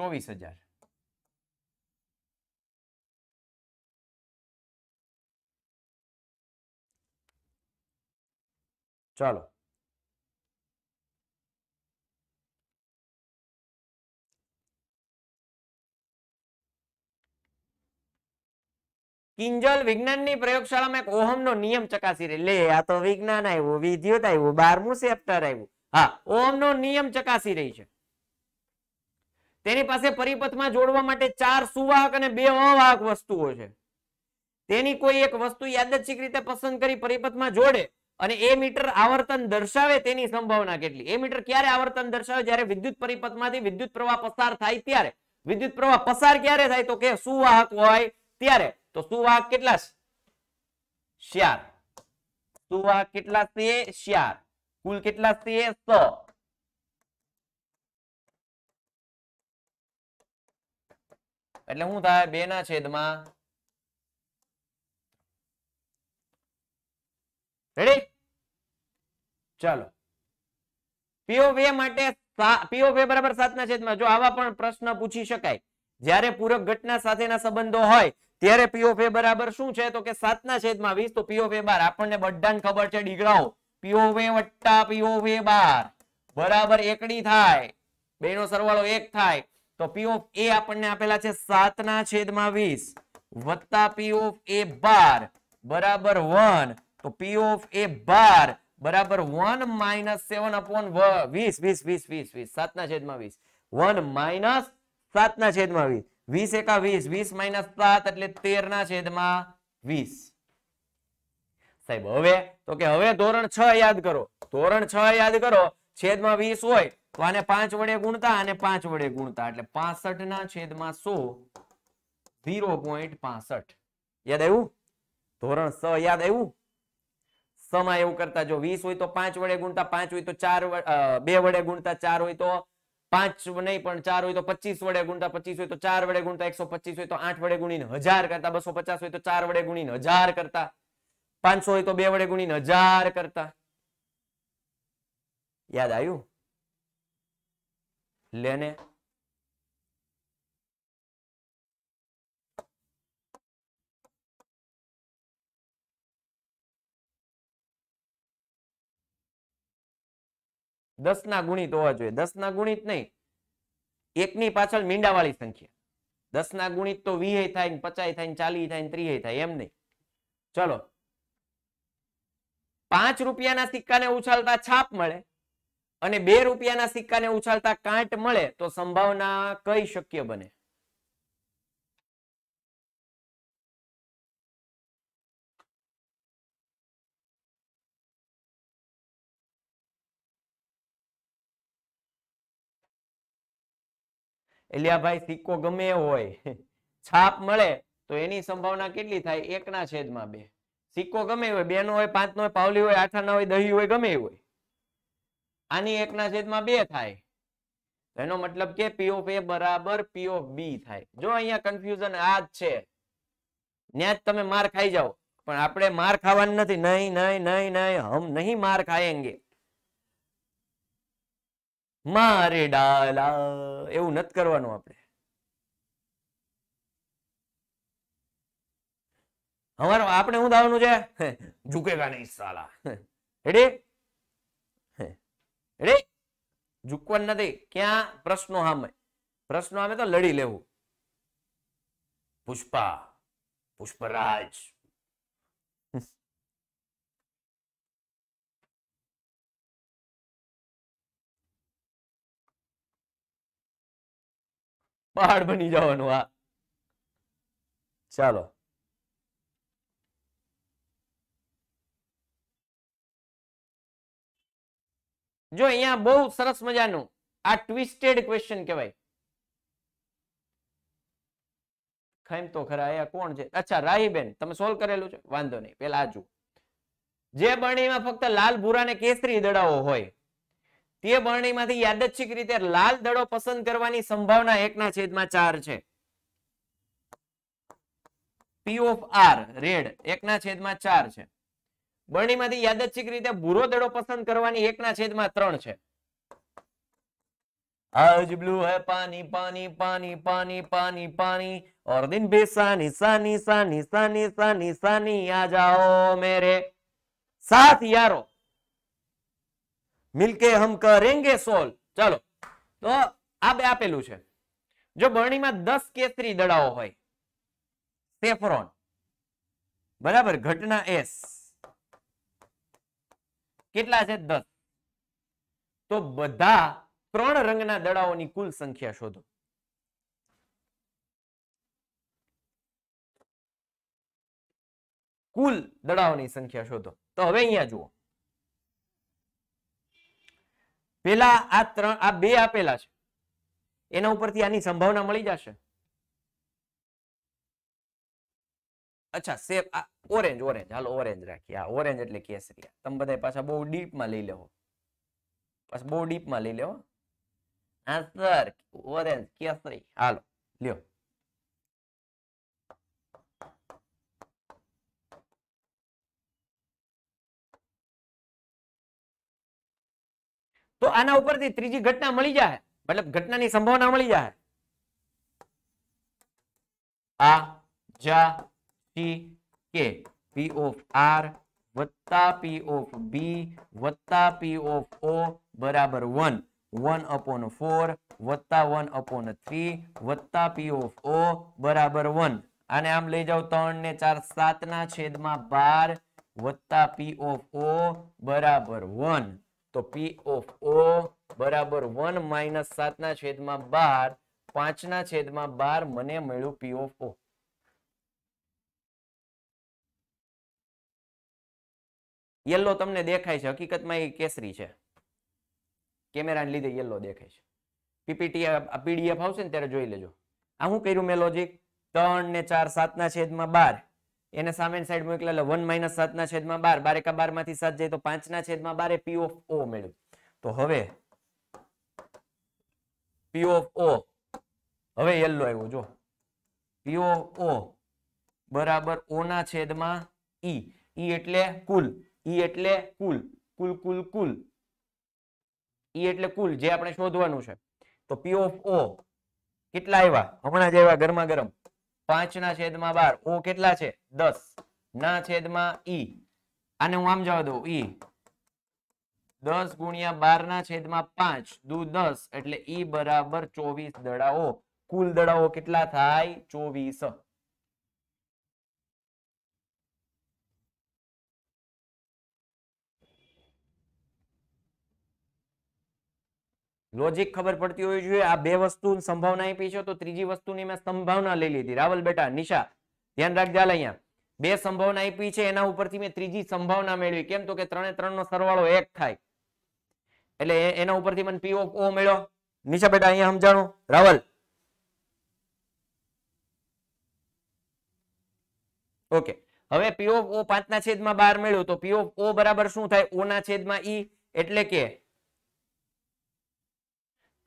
ચોવીસ હજાર ચાલો કિંજલ વિજ્ઞાનની પ્રયોગશાળામાં એક ઓહમનો નિયમ ચકાસી રહી લે આ તો વિજ્ઞાન આવ્યું વિદ્યુત આવ્યું બારમું ચેપ્ટર આવ્યું હા ઓહમનો નિયમ ચકાસી રહી છે તેની પાસે પરિપથમાં જોડવા માટે ચાર સુવાહક અને બે અવાહક વસ્તુઓ છે તેની કોઈ એક વસ્તુ યાદચ્છિક રીતે પસંદ કરી પરિપથમાં જોડે અને એ મીટર આવર્તન દર્શાવે તેની સંભાવના કેટલી એ મીટર ક્યારે આવર્તન દર્શાવે જ્યારે વિદ્યુત પરિપથમાંથી વિદ્યુત પ્રવાહ પસાર થાય ત્યારે વિદ્યુત પ્રવાહ પસાર ક્યારે થાય તો કે સુવાહક હોય ત્યારે તો સુવાહક કેટલા શ્યાર સુવાહક કેટલા છે શ્યાર કુલ કેટલા છે સ એટલે શું થાય બે ના છેદમાં રેડી ચાલો પીઓફ એ માટે પીઓફ એ બરાબર સાત ના છેદમાં જો આવા પણ પ્રશ્ન પૂછી શકાય જ્યારે પૂરક ઘટના સાથેના સંબંધો હોય ત્યારે પીઓ એ બરાબર શું છે તો કે સાત ના છેદમાં વીસ તો પીઓ ફે બાર આપણને બધાને ખબર છે ડીગરાઓ પીઓ એ વટ્ટા પીઓ એ બાર બરાબર એકડી થાય બે નો સરવાળો એક થાય તો પી ઓફ એ આપણને આપેલા છે સાત ના છેદમાં વીસ વત્તા પી ઓફ એ બાર બરાબર વન તો પી ઓફ એ બાર બરાબર વન માઇનસ સેવન અપોન વીસ વીસ વીસ વીસ વીસ સાત ના છેદમાં વીસ વન માઇનસ સાત ના છેદમાં વીસ વીસ એકા વીસ વીસ માઇનસ સાત એટલે તેર ના છેદમાં વીસ સાહેબ હવે તો કે હવે ધોરણ છ યાદ કરો ધોરણ છ યાદ કરો છેદમાં વીસ હોય તો આને પાંચ વડે ગુણતા અને પાંચ વડે ગુણતા એટલે પાસઠ ના છેદમાં સો ઝીરો પોઈન્ટ પાસઠ યાદ આવ્યું ધોરણ સ યાદ આવ્યું સમા એવું કરતા જો વીસ હોય તો પાંચ વડે ગુણતા પાંચ હોય તો ચાર બે વડે ગુણતા ચાર હોય તો પાંચ નહીં પણ ચાર હોય તો પચીસ વડે ગુણતા પચીસ હોય તો ચાર વડે ગુણતા એકસો પચીસ હોય તો આઠ વડે ગુણીને હજાર કરતા બસો પચાસ હોય તો ચાર વડે ગુણીને હજાર કરતા પાંચસો હોય તો બે વડે ગુણીને હજાર કરતા યાદ આવ્યું લેને દસ ના ગુણિત હોવા જોઈએ દસ ના ગુણિત નહીં એક ની પાછળ મીંડા વાળી સંખ્યા દસ ના ગુણિત તો વીએ થાય ને પચાસ થાય ને ચાલી થાય ને ત્રીએ થાય એમ નહીં ચલો પાંચ રૂપિયાના સિક્કાને ઉછાલતા છાપ મળે અને બે રૂપિયાના સિક્કાને ઉછાળતા કાંટ મળે તો સંભાવના કઈ શક્ય બને એલિયાભાઈ સિક્કો ગમે હોય છાપ મળે તો એની સંભાવના કેટલી થાય એકના છેદમાં બે સિક્કો ગમે હોય બે નો હોય પાંચનો હોય પાવલી હોય આઠા ના હોય દહી હોય ગમે હોય આની એકના છેદમાં બે થાય એનો મતલબ કે પી ઓફ એ બરાબર પી ઓફ બી થાય જો અહીંયા કન્ફ્યુઝન આ જ છે ત્યાં જ તમે માર ખાઈ જાઓ પણ આપણે માર ખાવાની નથી નહીં નહીં નહીં નહીં હમ નહીં માર ખાયેંગે મારે ડાલા એવું નથી કરવાનું આપણે હમારો આપણે શું દાવાનું છે ઝુકેગા નહીં સાલા રેડી रेडी झुकवन नहीं क्या प्रश्न हम प्रश्न हमें तो लड़ी ले पुष्पा पुष्पराज पहाड़ बनी जाओ चलो જો અહીંયા બહુ સરસ મજાનું આ ટ્વિસ્ટેડ ક્વેશ્ચન કહેવાય ખાઈમ તો ખરા અહીંયા કોણ છે અચ્છા રાહીબેન તમે સોલ્વ કરેલું છે વાંધો નહીં પેલા આ જે બરણીમાં ફક્ત લાલ ભૂરા ને કેસરી દડાઓ હોય તે બરણીમાંથી યાદચ્છિક રીતે લાલ દડો પસંદ કરવાની સંભાવના એકના છેદમાં ચાર છે પી ઓફ આર રેડ એકના છેદમાં ચાર છે બરણીમાંથી યાદચ્છિક રીતે ભૂરો દડો પસંદ કરવાની એકના છેદમાં ત્રણ છે आज ब्लू है पानी पानी पानी पानी पानी पानी और दिन भी सानी सानी सानी सानी सानी सानी आ जाओ मेरे साथ यारो મિલકે હમ કરેંગે સોલ ચાલો તો આ બે આપેલું છે જો બરણીમાં દસ કેસરી દડાઓ હોય સેફરોન બરાબર ઘટના એસ કેટલા છે દસ તો બધા ત્રણ રંગના દડાઓની કુલ સંખ્યા શોધો કુલ દડાઓની સંખ્યા શોધો તો હવે અહીંયા જુઓ પેલા આ ત્રણ આ બે આપેલા છે એના ઉપરથી આની સંભાવના મળી જશે અચ્છા સેફ ऑरेंज ओरेंज हाल ऑरेंज राखी आ ऑरेंज એટલે કેસરીયા તમ બધાય પાછા બહુ ડીપ માં લઈ લેવો બસ બહુ ડીપ માં લઈ લે હો આ સર ઓરેન્જ કેસરી આલો લ્યો તો આના ઉપરથી ત્રીજી ઘટના મળી જાય મતલબ ઘટનાની સંભાવના મળી જાય આ જા સી કે પી ઓફ આર વત્તા પી ઓફ બી વત્તા પી ઓફ ઓ બરાબર વન વન અપોન ફોર વત્તા વન અપોન થ્રી વત્તા પી ઓફ ઓ બરાબર વન આને આમ લઈ જાઓ ત્રણ ને ચાર સાત ના છેદમાં બાર વત્તા પી ઓફ ઓ બરાબર વન તો પી ઓફ ઓ બરાબર વન માઇનસ સાત ના છેદમાં બાર પાંચ ના છેદમાં બાર મને મળ્યું પી ઓફ ઓ યલો તમને દેખાય છે હકીકતમાં એ કેસરી છે કેમેરાને લીધે યલો દેખાય છે પીપીટી પીડીએફ આવશે ને ત્યારે જોઈ લેજો આ શું કર્યું મેં લોજિક ત્રણ ને ચાર સાતના છેદમાં બાર એને સામે સાઈડ મોકલે એટલે વન માઇનસ સાતના છેદમાં બાર બાર એકા બાર માંથી સાત જાય તો પાંચના છેદમાં બારે એ પી ઓફ ઓ મેળવ્યું તો હવે પી ઓફ ઓ હવે યલો આવ્યો જો પી ઓફ ઓ બરાબર ઓના છેદમાં ઈ e. ઈ e એટલે કુલ ઈ એટલે કુલ કુલ કુલ કુલ ઈ એટલે કુલ જે આપણે શોધવાનું છે તો પી ઓફ ઓ કેટલા આવ્યા હમણાં જ આવ્યા ગરમા ગરમ પાંચ ના છેદમાં બાર ઓ કેટલા છે દસ ના છેદમાં ઈ e. આને હું આમ જવા દઉં ઈ e. દસ ગુણ્યા બાર ના છેદમાં પાંચ દુ દસ એટલે ઈ e બરાબર ચોવીસ દડાઓ કુલ દડાઓ કેટલા થાય ચોવીસ લોજિક ખબર પડતી હોવી જોઈએ આ બે વસ્તુ સંભાવના આપી છે તો ત્રીજી વસ્તુની મેં સંભાવના લઈ લીધી રાવલ બેટા નિશા ધ્યાન રાખજો અહીંયા બે સંભાવના આપી છે એના ઉપરથી મેં ત્રીજી સંભાવના મેળવી કેમ તો કે ત્રણે ત્રણ સરવાળો એક થાય એટલે એના ઉપરથી મને પી ઓ મળ્યો નિશા બેટા અહીંયા સમજાણું રાવલ ઓકે હવે પીઓ ઓ પાંચ ના છેદમાં બાર મેળ્યો તો પીઓ ઓ બરાબર શું થાય ઓ ના છેદમાં ઈ e. એટલે કે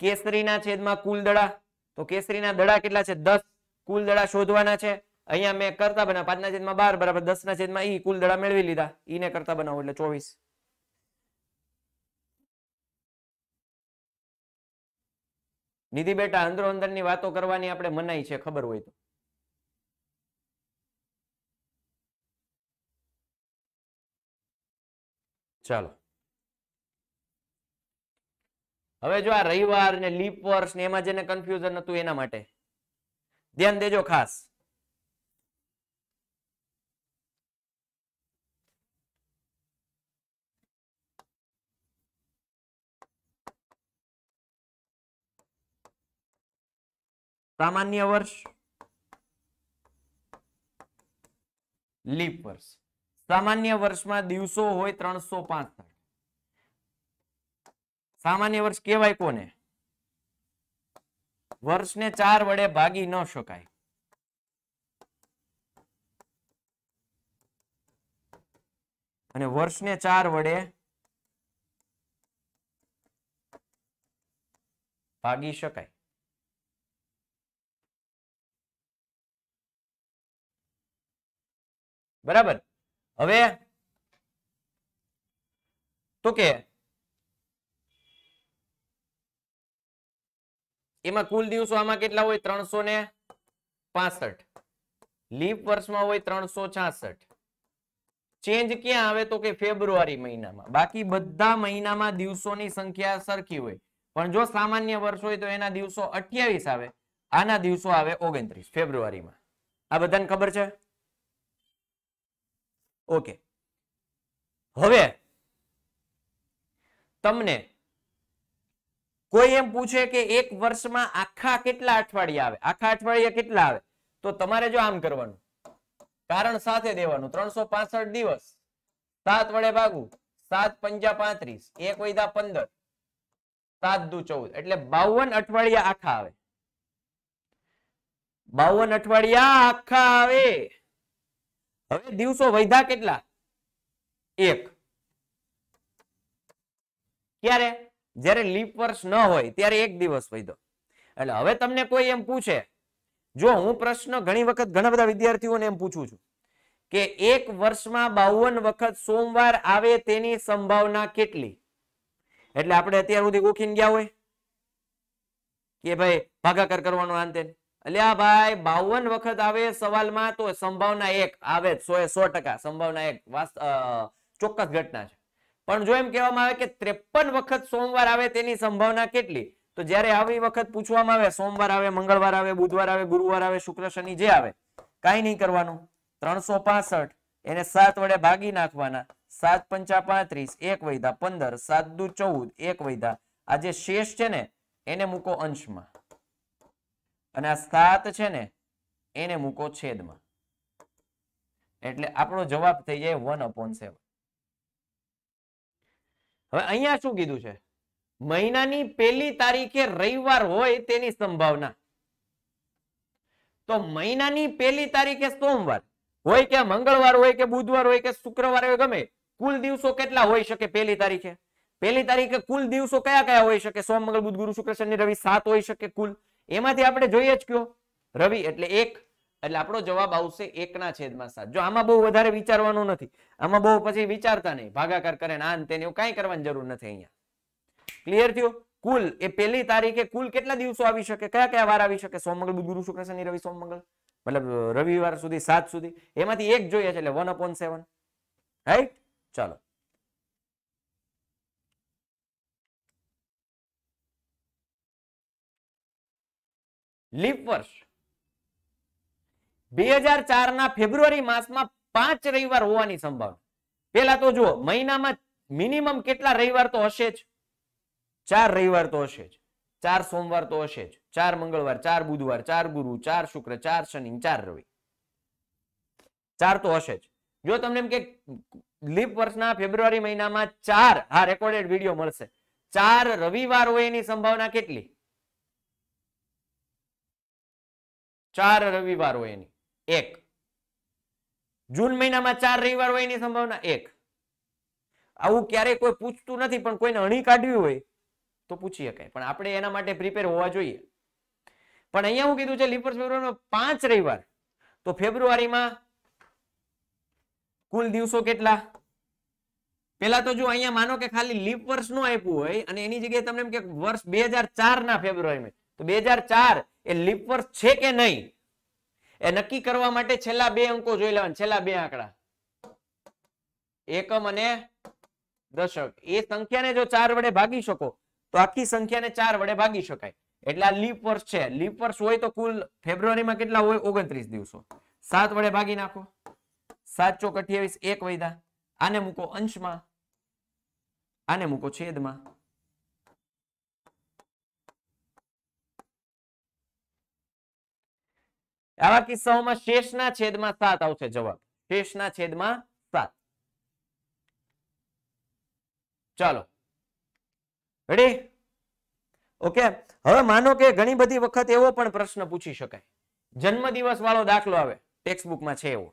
કેસરીના છેદમાં કુલ દડા તો કેસરીના દડા કેટલા છે દસ કુલ દડા શોધવાના છે અહીંયા મેં કરતા બનાવ પાંચના છેદમાં બાર બરાબર દસ ના છેદમાં ઈ કુલ દડા મેળવી લીધા ઈને કરતા બનાવો એટલે ચોવીસ નિધિ બેટા અંદરો અંદરની વાતો કરવાની આપણે મનાઈ છે ખબર હોય તો ચાલો હવે જો આ રવિવાર ને લીપ વર્ષ ને એમાં જેને કન્ફ્યુઝન હતું એના માટે ધ્યાન દેજો ખાસ સામાન્ય વર્ષ લીપ વર્ષ સામાન્ય વર્ષમાં દિવસો હોય ત્રણસો પાંચ સામાન્ય વર્ષ કહેવાય કોને વર્ષને ચાર વડે ભાગી ન શકાય અને વર્ષને ચાર વડે ભાગી શકાય બરાબર હવે તો કે એમાં કુલ દિવસો આમાં કેટલા હોય ત્રણસો ને પાસઠ લીપ વર્ષમાં હોય ત્રણસો છાસઠ ચેન્જ ક્યાં આવે તો કે ફેબ્રુઆરી મહિનામાં બાકી બધા મહિનામાં દિવસોની સંખ્યા સરખી હોય પણ જો સામાન્ય વર્ષ હોય તો એના દિવસો અઠ્યાવીસ આવે આના દિવસો આવે ઓગણત્રીસ ફેબ્રુઆરીમાં આ બધાને ખબર છે ઓકે હવે તમને કોઈ એમ પૂછે કે એક વર્ષમાં આખા કેટલા અઠવાડિયા આવે આખા અઠવાડિયા કેટલા આવે તો તમારે જો આમ કરવાનું કારણ સાથે દેવાનું ત્રણસો દિવસ સાત વડે ભાગવું સાત પંજા પાંત્રીસ એક વૈધા પંદર સાત દુ ચૌદ એટલે બાવન અઠવાડિયા આખા આવે બાવન અઠવાડિયા આખા આવે હવે દિવસો વૈધા કેટલા એક ક્યારે જ્યારે લીપ વર્ષ ન હોય ત્યારે એક દિવસ વધ્યો એટલે હવે તમને કોઈ એમ પૂછે જો હું પ્રશ્ન ઘણી વખત ઘણા બધા વિદ્યાર્થીઓને એમ પૂછું છું કે એક વર્ષમાં બાવન વખત સોમવાર આવે તેની સંભાવના કેટલી એટલે આપણે અત્યાર સુધી ઓખીને ગયા હોય કે ભાઈ ભાગાકાર કરવાનો અંતે અલ્યા ભાઈ બાવન વખત આવે સવાલમાં તો સંભાવના એક આવે સો એ સો ટકા સંભાવના એક ચોક્કસ ઘટના છે પણ જો એમ કહેવામાં આવે કે ત્રેપન વખત સોમવાર આવે તેની સંભાવના કેટલી તો જ્યારે આવી વખત પૂછવામાં આવે સોમવાર આવે મંગળવાર આવે બુધવાર આવે ગુરુવાર આવે શુક્ર શનિ જે આવે કાંઈ નહીં કરવાનું ત્રણસો એને સાત વડે ભાગી નાખવાના સાત પંચા પાંત્રીસ એક વૈધા પંદર સાત દુ ચૌદ એક વૈધા આ જે શેષ છે ને એને મૂકો અંશમાં અને આ સાત છે ને એને મૂકો છેદમાં એટલે આપણો જવાબ થઈ જાય વન અપોન સેવન હવે અહીંયા શું કીધું છે મહિનાની પહેલી તારીખે રવિવાર હોય તેની સંભાવના તો મહિનાની પહેલી તારીખે સોમવાર હોય કે મંગળવાર હોય કે બુધવાર હોય કે શુક્રવાર હોય ગમે કુલ દિવસો કેટલા હોય શકે પહેલી તારીખે પહેલી તારીખે કુલ દિવસો કયા કયા હોઈ શકે સોમ મંગળ બુધ ગુરુ શુક્ર શનિ રવિ સાત હોઈ શકે કુલ એમાંથી આપણે જોઈએ જ કયો રવિ એટલે એક એટલે આપણો જવાબ આવશે એકના છેદમાં સાત જો આમાં બહુ વધારે વિચારવાનું નથી આમાં બહુ પછી વિચારતા નહીં ભાગાકાર કરે ના તેને એવું કાંઈ કરવાની જરૂર નથી અહીંયા ક્લિયર થયું કુલ એ પહેલી તારીખે કુલ કેટલા દિવસો આવી શકે કયા કયા વાર આવી શકે સોમ મંગળ ગુરુ શુક્ર શનિ રવિ સોમ મતલબ રવિવાર સુધી સાત સુધી એમાંથી એક જોઈએ છે એટલે વન અપોન સેવન રાઈટ ચાલો લીપ વર્ષ બે હજાર ચારના ફેબ્રુઆરી માસમાં પાંચ રવિવાર હોવાની સંભાવના પેલા તો જુઓ મહિનામાં મિનિમમ કેટલા રવિવાર તો હશે જ ચાર રવિવાર તો હશે જ ચાર સોમવાર તો હશે જ ચાર મંગળવાર ચાર બુધવાર ચાર ગુરુ ચાર શુક્ર ચાર શનિ ચાર રવિ ચાર તો હશે જ જો તમને એમ કે લીપ વર્ષના ફેબ્રુઆરી મહિનામાં ચાર હા રેકોર્ડેડ વિડીયો મળશે ચાર રવિવાર હોય એની સંભાવના કેટલી ચાર રવિવાર હોય એની એક જૂન મહિનામાં ચાર રવિવાર હોય એની સંભાવના એક આવું ક્યારેય કોઈ પૂછતું નથી પણ કોઈને અણી કાઢવી હોય તો પૂછી શકાય પણ આપણે એના માટે પ્રિપેર હોવા જોઈએ પણ અહીંયા હું કીધું છે લીપર્સ ફેબ્રુઆરીમાં પાંચ રવિવાર તો ફેબ્રુઆરીમાં કુલ દિવસો કેટલા પેલા તો જો અહીંયા માનો કે ખાલી લીપ વર્ષ નું આપ્યું હોય અને એની જગ્યાએ તમને એમ કે વર્ષ બે ના ફેબ્રુઆરીમાં તો બે એ લીપ વર્ષ છે કે નહીં એ નક્કી કરવા માટે છેલ્લા બે અંકો જોઈ લેવાના છેલ્લા બે આંકડા એકમ અને દશક એ સંખ્યાને જો ચાર વડે ભાગી શકો તો આખી સંખ્યાને ચાર વડે ભાગી શકાય એટલે આ લીપ વર્ષ છે લીપ વર્ષ હોય તો કુલ ફેબ્રુઆરીમાં કેટલા હોય ઓગણત્રીસ દિવસો સાત વડે ભાગી નાખો સાત ચોક અઠ્યાવીસ એક વૈદા આને મૂકો અંશમાં આને મૂકો છેદમાં આવા કિસ્સાઓમાં શેષના છેદમાં સાત આવશે જવાબ શેષના છેદમાં સાત ચાલો રેડી ઓકે હવે માનો કે ઘણી બધી વખત એવો પણ પ્રશ્ન પૂછી શકાય જન્મ દિવસ વાળો દાખલો આવે બુકમાં છે એવો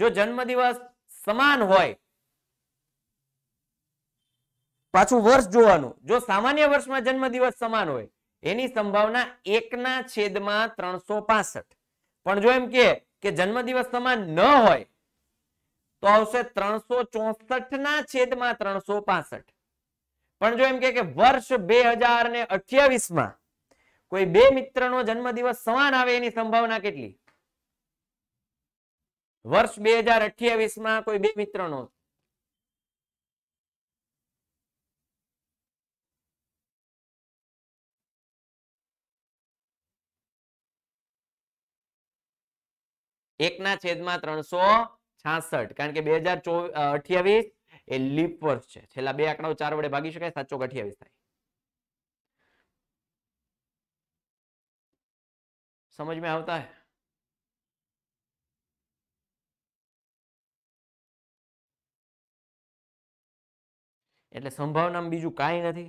જો જન્મદિવસ સમાન હોય પાછું વર્ષ જોવાનું જો સામાન્ય વર્ષમાં જન્મદિવસ સમાન હોય એની સંભાવના એકના છેદમાં ત્રણસો પાસઠ પણ જો એમ કે જન્મદિવસ સમાન ન હોય તો આવશે ત્રણસો ચોસઠ ના છેદમાં ત્રણસો પાસઠ પણ જો એમ કે વર્ષ બે હજાર ને અઠ્યાવીસ માં કોઈ બે મિત્રનો જન્મદિવસ સમાન આવે એની સંભાવના કેટલી વર્ષ બે હજાર અઠ્યાવીસ માં કોઈ બે મિત્રનો એકના છેદમાં ત્રણસો છાસઠ કારણ કે બે હજાર અઠ્યાવીસ એ લીપ વર્ષ છે છેલ્લા બે આંકડાઓ ચાર વડે ભાગી શકાય સાત અઠ્યાવીસ થાય સમજ માં આવતા એટલે સંભાવના બીજું કાંઈ નથી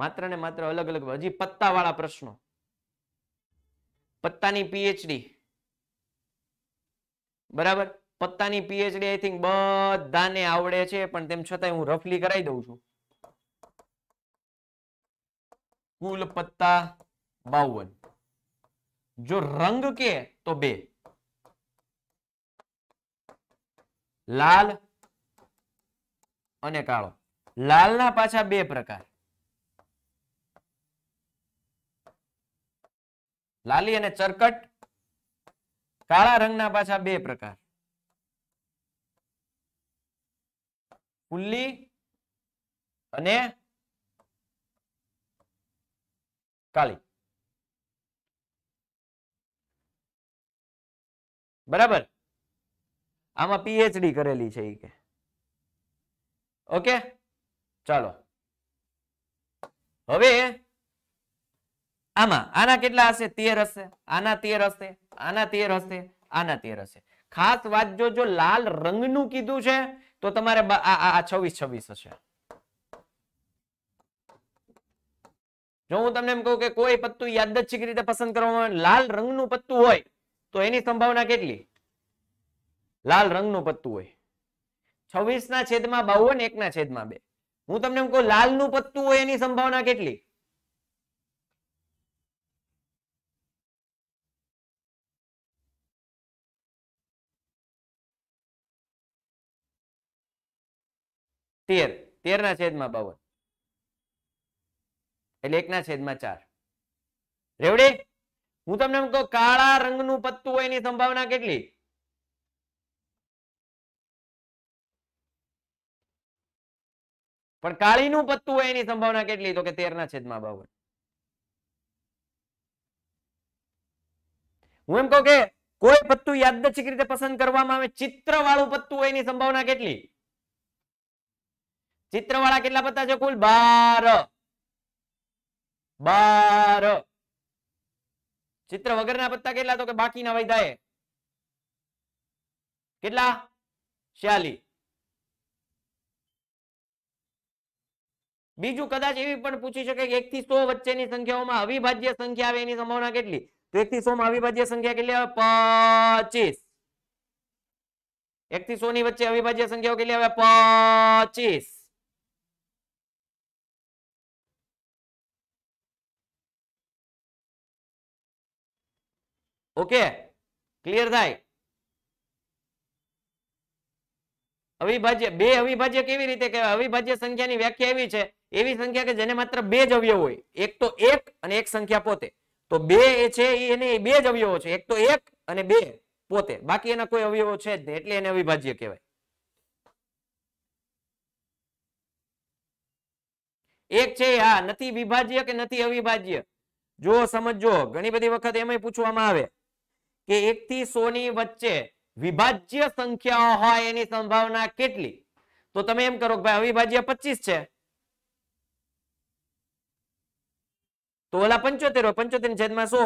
માત્ર ને માત્ર અલગ અલગ હજી પત્તાવાળા પ્રશ્નો પત્તાની પીએચડી બરાબર પત્તાની પીએચડી આઈ થિંક બધાને આવડે છે પણ તેમ છતાં હું રફલી કરાવી દઉં છું કુલ પત્તા બાવન જો રંગ કે તો બે લાલ અને કાળો લાલના પાછા બે પ્રકાર લાલી અને ચરકટ કાળા રંગના પાછા બે પ્રકાર ફુલ્લી અને કાળી બરાબર આમાં પીએચડી કરેલી છે કે ઓકે ચાલો હવે આમાં આના કેટલા હશે તેર હશે આના તેર હશે આના તેર હશે આના તેર હશે ખાસ વાત જો જો લાલ રંગનું કીધું છે તો તમારે છવ્વીસ છવ્વીસ હશે જો હું તમને એમ કહું કે કોઈ પત્તું યાદચ્છિક રીતે પસંદ કરવામાં આવે લાલ રંગનું પત્તું હોય તો એની સંભાવના કેટલી લાલ રંગનું પત્તું હોય છવ્વીસ ના છેદમાં બાવન એક ના છેદમાં બે હું તમને એમ કહું લાલનું પત્તું હોય એની સંભાવના કેટલી તેર તેરના છેદમાં બાવન એટલે એકના છેદમાં ચાર રેવડી હું તમને એમ કહું કાળા રંગનું પત્તું હોય એની સંભાવના કેટલી પણ કાળીનું પત્તું હોય એની સંભાવના કેટલી તો કે તેર ના છેદમાં બાવન હું એમ કહું કે કોઈ પત્તું યાદચ્છિક રીતે પસંદ કરવામાં આવે ચિત્ર વાળું પત્તું હોય એની સંભાવના કેટલી ચિત્ર વાળા કેટલા પત્તા છે કુલ બાર બાર ચિત્ર વગરના પત્તા કેટલા તો કે બાકીના વૈધાએ કેટલા ચાલી બીજું કદાચ એવી પણ પૂછી શકે કે એક થી સો વચ્ચેની સંખ્યાઓમાં અવિભાજ્ય સંખ્યા આવે એની સંભાવના કેટલી તો એક થી સો માં અવિભાજ્ય સંખ્યા કેટલી આવે પચીસ એક થી સો ની વચ્ચે અવિભાજ્ય સંખ્યાઓ કેટલી આવે પચીસ ઓકે ક્લિયર થાય અવિભાજ્ય બે અવિભાજ્ય કેવી રીતે કહેવાય અવિભાજ્ય સંખ્યાની વ્યાખ્યા એવી છે એવી સંખ્યા કે જેને માત્ર બે જ અવયવ હોય એક તો એક અને એક સંખ્યા પોતે તો બે એ છે એને બે જ અવયવો છે એક તો એક અને બે પોતે બાકી એના કોઈ અવયવો છે જ એટલે એને અવિભાજ્ય કહેવાય એક છે હા નથી વિભાજ્ય કે નથી અવિભાજ્ય જો સમજો ઘણી બધી વખત એમાં પૂછવામાં આવે કે એક થી સો ની વચ્ચે વિભાજ્ય સંખ્યાઓ હોય એની સંભાવના કેટલી તો તમે એમ કરો કે ભાઈ અવિભાજ્ય પચીસ છે તો ઓલા પંચોતેર હોય પંચોતેર છેદમાં સો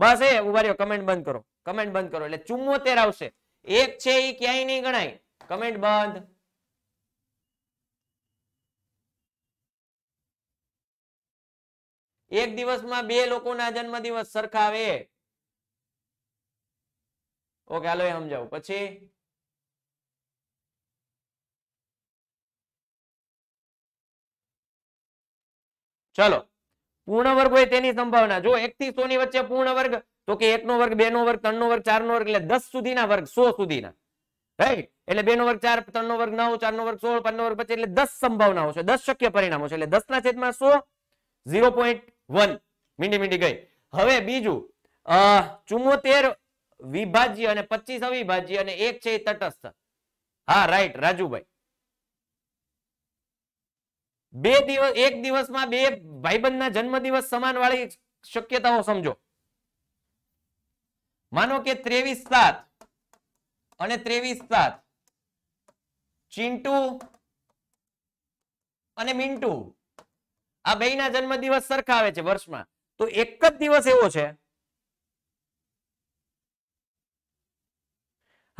બસ એ ઉભા રહ્યો કમેન્ટ બંધ કરો કમેન્ટ બંધ કરો એટલે ચુમ્મોતેર આવશે એક છે એ ક્યાંય નહીં ગણાય કમેન્ટ બંધ એક દિવસમાં બે લોકોના જન્મદિવસ સરખાવે ઓકે હાલો એ સમજાવું પછી ચલો પૂર્ણ વર્ગ હોય તેની સંભાવના જો એક થી સો ની વચ્ચે પૂર્ણ વર્ગ તો કે એક નો વર્ગ બે નો વર્ગ ત્રણ નો વર્ગ ચાર નો વર્ગ એટલે દસ સુધીના વર્ગ સો સુધીના રાઈટ એટલે બે નો વર્ગ ચાર ત્રણ નો વર્ગ નવ ચાર નો વર્ગ સોળ પાંચ નો વર્ગ પચીસ એટલે દસ સંભાવનાઓ છે દસ શક્ય પરિણામો છે એટલે દસ ના છેદમાં સો ઝીરો પોઈન્ટ વન મીંડી મીંડી ગઈ હવે બીજું ચુમ્મોતેર વિભાજ્ય અને પચીસ અવિભાજ્ય અને એક છે એ તટસ્થ હા રાઈટ રાજુભાઈ બે દિવસ એક દિવસમાં બે ભાઈબંધના જન્મદિવસ સમાન વાળી શક્યતાઓ સમજો માનો કે ત્રેવીસ સાત અને ત્રેવીસ સાત ચિંટુ અને મિન્ટુ આ બે ના જન્મ દિવસ સરખા આવે છે વર્ષમાં તો એક જ દિવસ એવો છે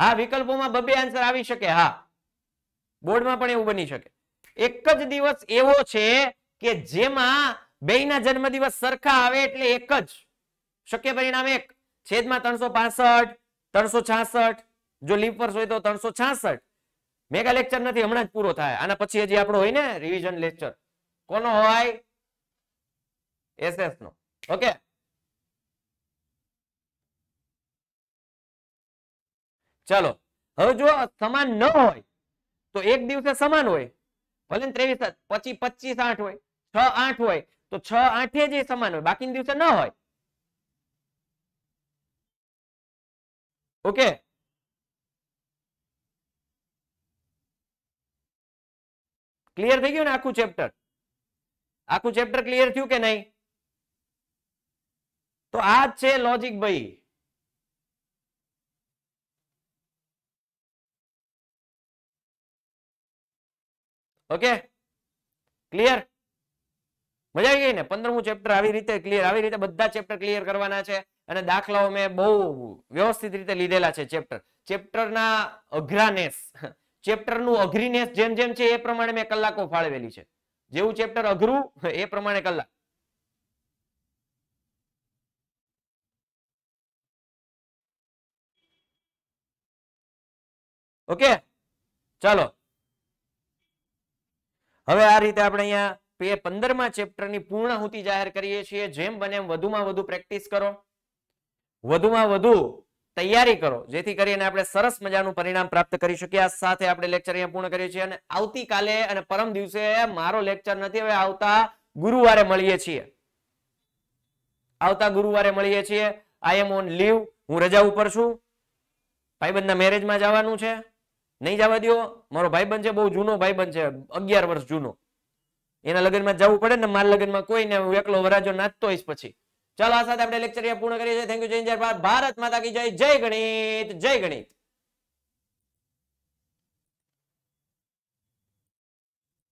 હા વિકલ્પોમાં બબે આન્સર આવી શકે હા બોર્ડમાં પણ એવું બની શકે એક જ દિવસ એવો છે કે જેમાં બે ના જન્મ દિવસ સરખા આવે એટલે એક જ શક્ય પરિણામ એક છેદમાં ત્રણસો પાસઠ ત્રણસો છાસઠ જો લીપ વર્ષ હોય તો ત્રણસો છાસઠ મેગા લેક્ચર નથી હમણાં જ પૂરો થાય આના પછી હજી આપણો હોય ને રિવિઝન લેક્ચર कौन हो एस एस नो ओके चलो हम जो सामान न हो तो एक दिवस सामान हो भले तेवीस पची पच्चीस आठ हो छ आठ हो तो छ आठ सामान हो बाकी दिवस न हो ओके क्लियर थी गये आखू चेप्टर આખું ચેપ્ટર ક્લિયર થયું કે નહીં તો આ જ છે લોજિક ભાઈ ઓકે ક્લિયર મજા આવી ગઈ ને પંદરમું ચેપ્ટર આવી રીતે ક્લિયર આવી રીતે બધા ચેપ્ટર ક્લિયર કરવાના છે અને દાખલાઓ મેં બહુ વ્યવસ્થિત રીતે લીધેલા છે ચેપ્ટર ચેપ્ટરના અઘરાનેસ ચેપ્ટરનું અઘરીનેસ જેમ જેમ છે એ પ્રમાણે મેં કલાકો ફાળવેલી છે જેવું ચેપ્ટર અઘરું એ પ્રમાણે કલાક ઓકે ચાલો હવે આ રીતે આપણે અહીંયા પંદર પંદરમા ચેપ્ટરની પૂર્ણાહુતિ જાહેર કરીએ છીએ જેમ બને એમ વધુમાં વધુ પ્રેક્ટિસ કરો વધુમાં વધુ તૈયારી કરો જેથી કરીને આપણે સરસ મજાનું પરિણામ પ્રાપ્ત કરી શકીએ આ સાથે આપણે લેક્ચર અહીંયા પૂર્ણ કરીએ છીએ અને આવતીકાલે અને પરમ દિવસે મારો લેક્ચર નથી હવે આવતા ગુરુવારે મળીએ છીએ આવતા ગુરુવારે મળીએ છીએ આઈ એમ ઓન લીવ હું રજા ઉપર છું ભાઈબંધના મેરેજમાં જવાનું છે નહીં જવા દો મારો ભાઈબંધ છે બહુ જૂનો ભાઈબંધ છે અગિયાર વર્ષ જૂનો એના લગ્નમાં જવું પડે ને મારા લગ્નમાં કોઈને હું એકલો વરાજો નાચતો હોઈશ પછી ચાલો આ સાથે આપણે લેક્ચર પૂર્ણ કરીએ છીએ થેન્ક યુ જય ભારત માતા કી જય જય ગણિત જય ગણિત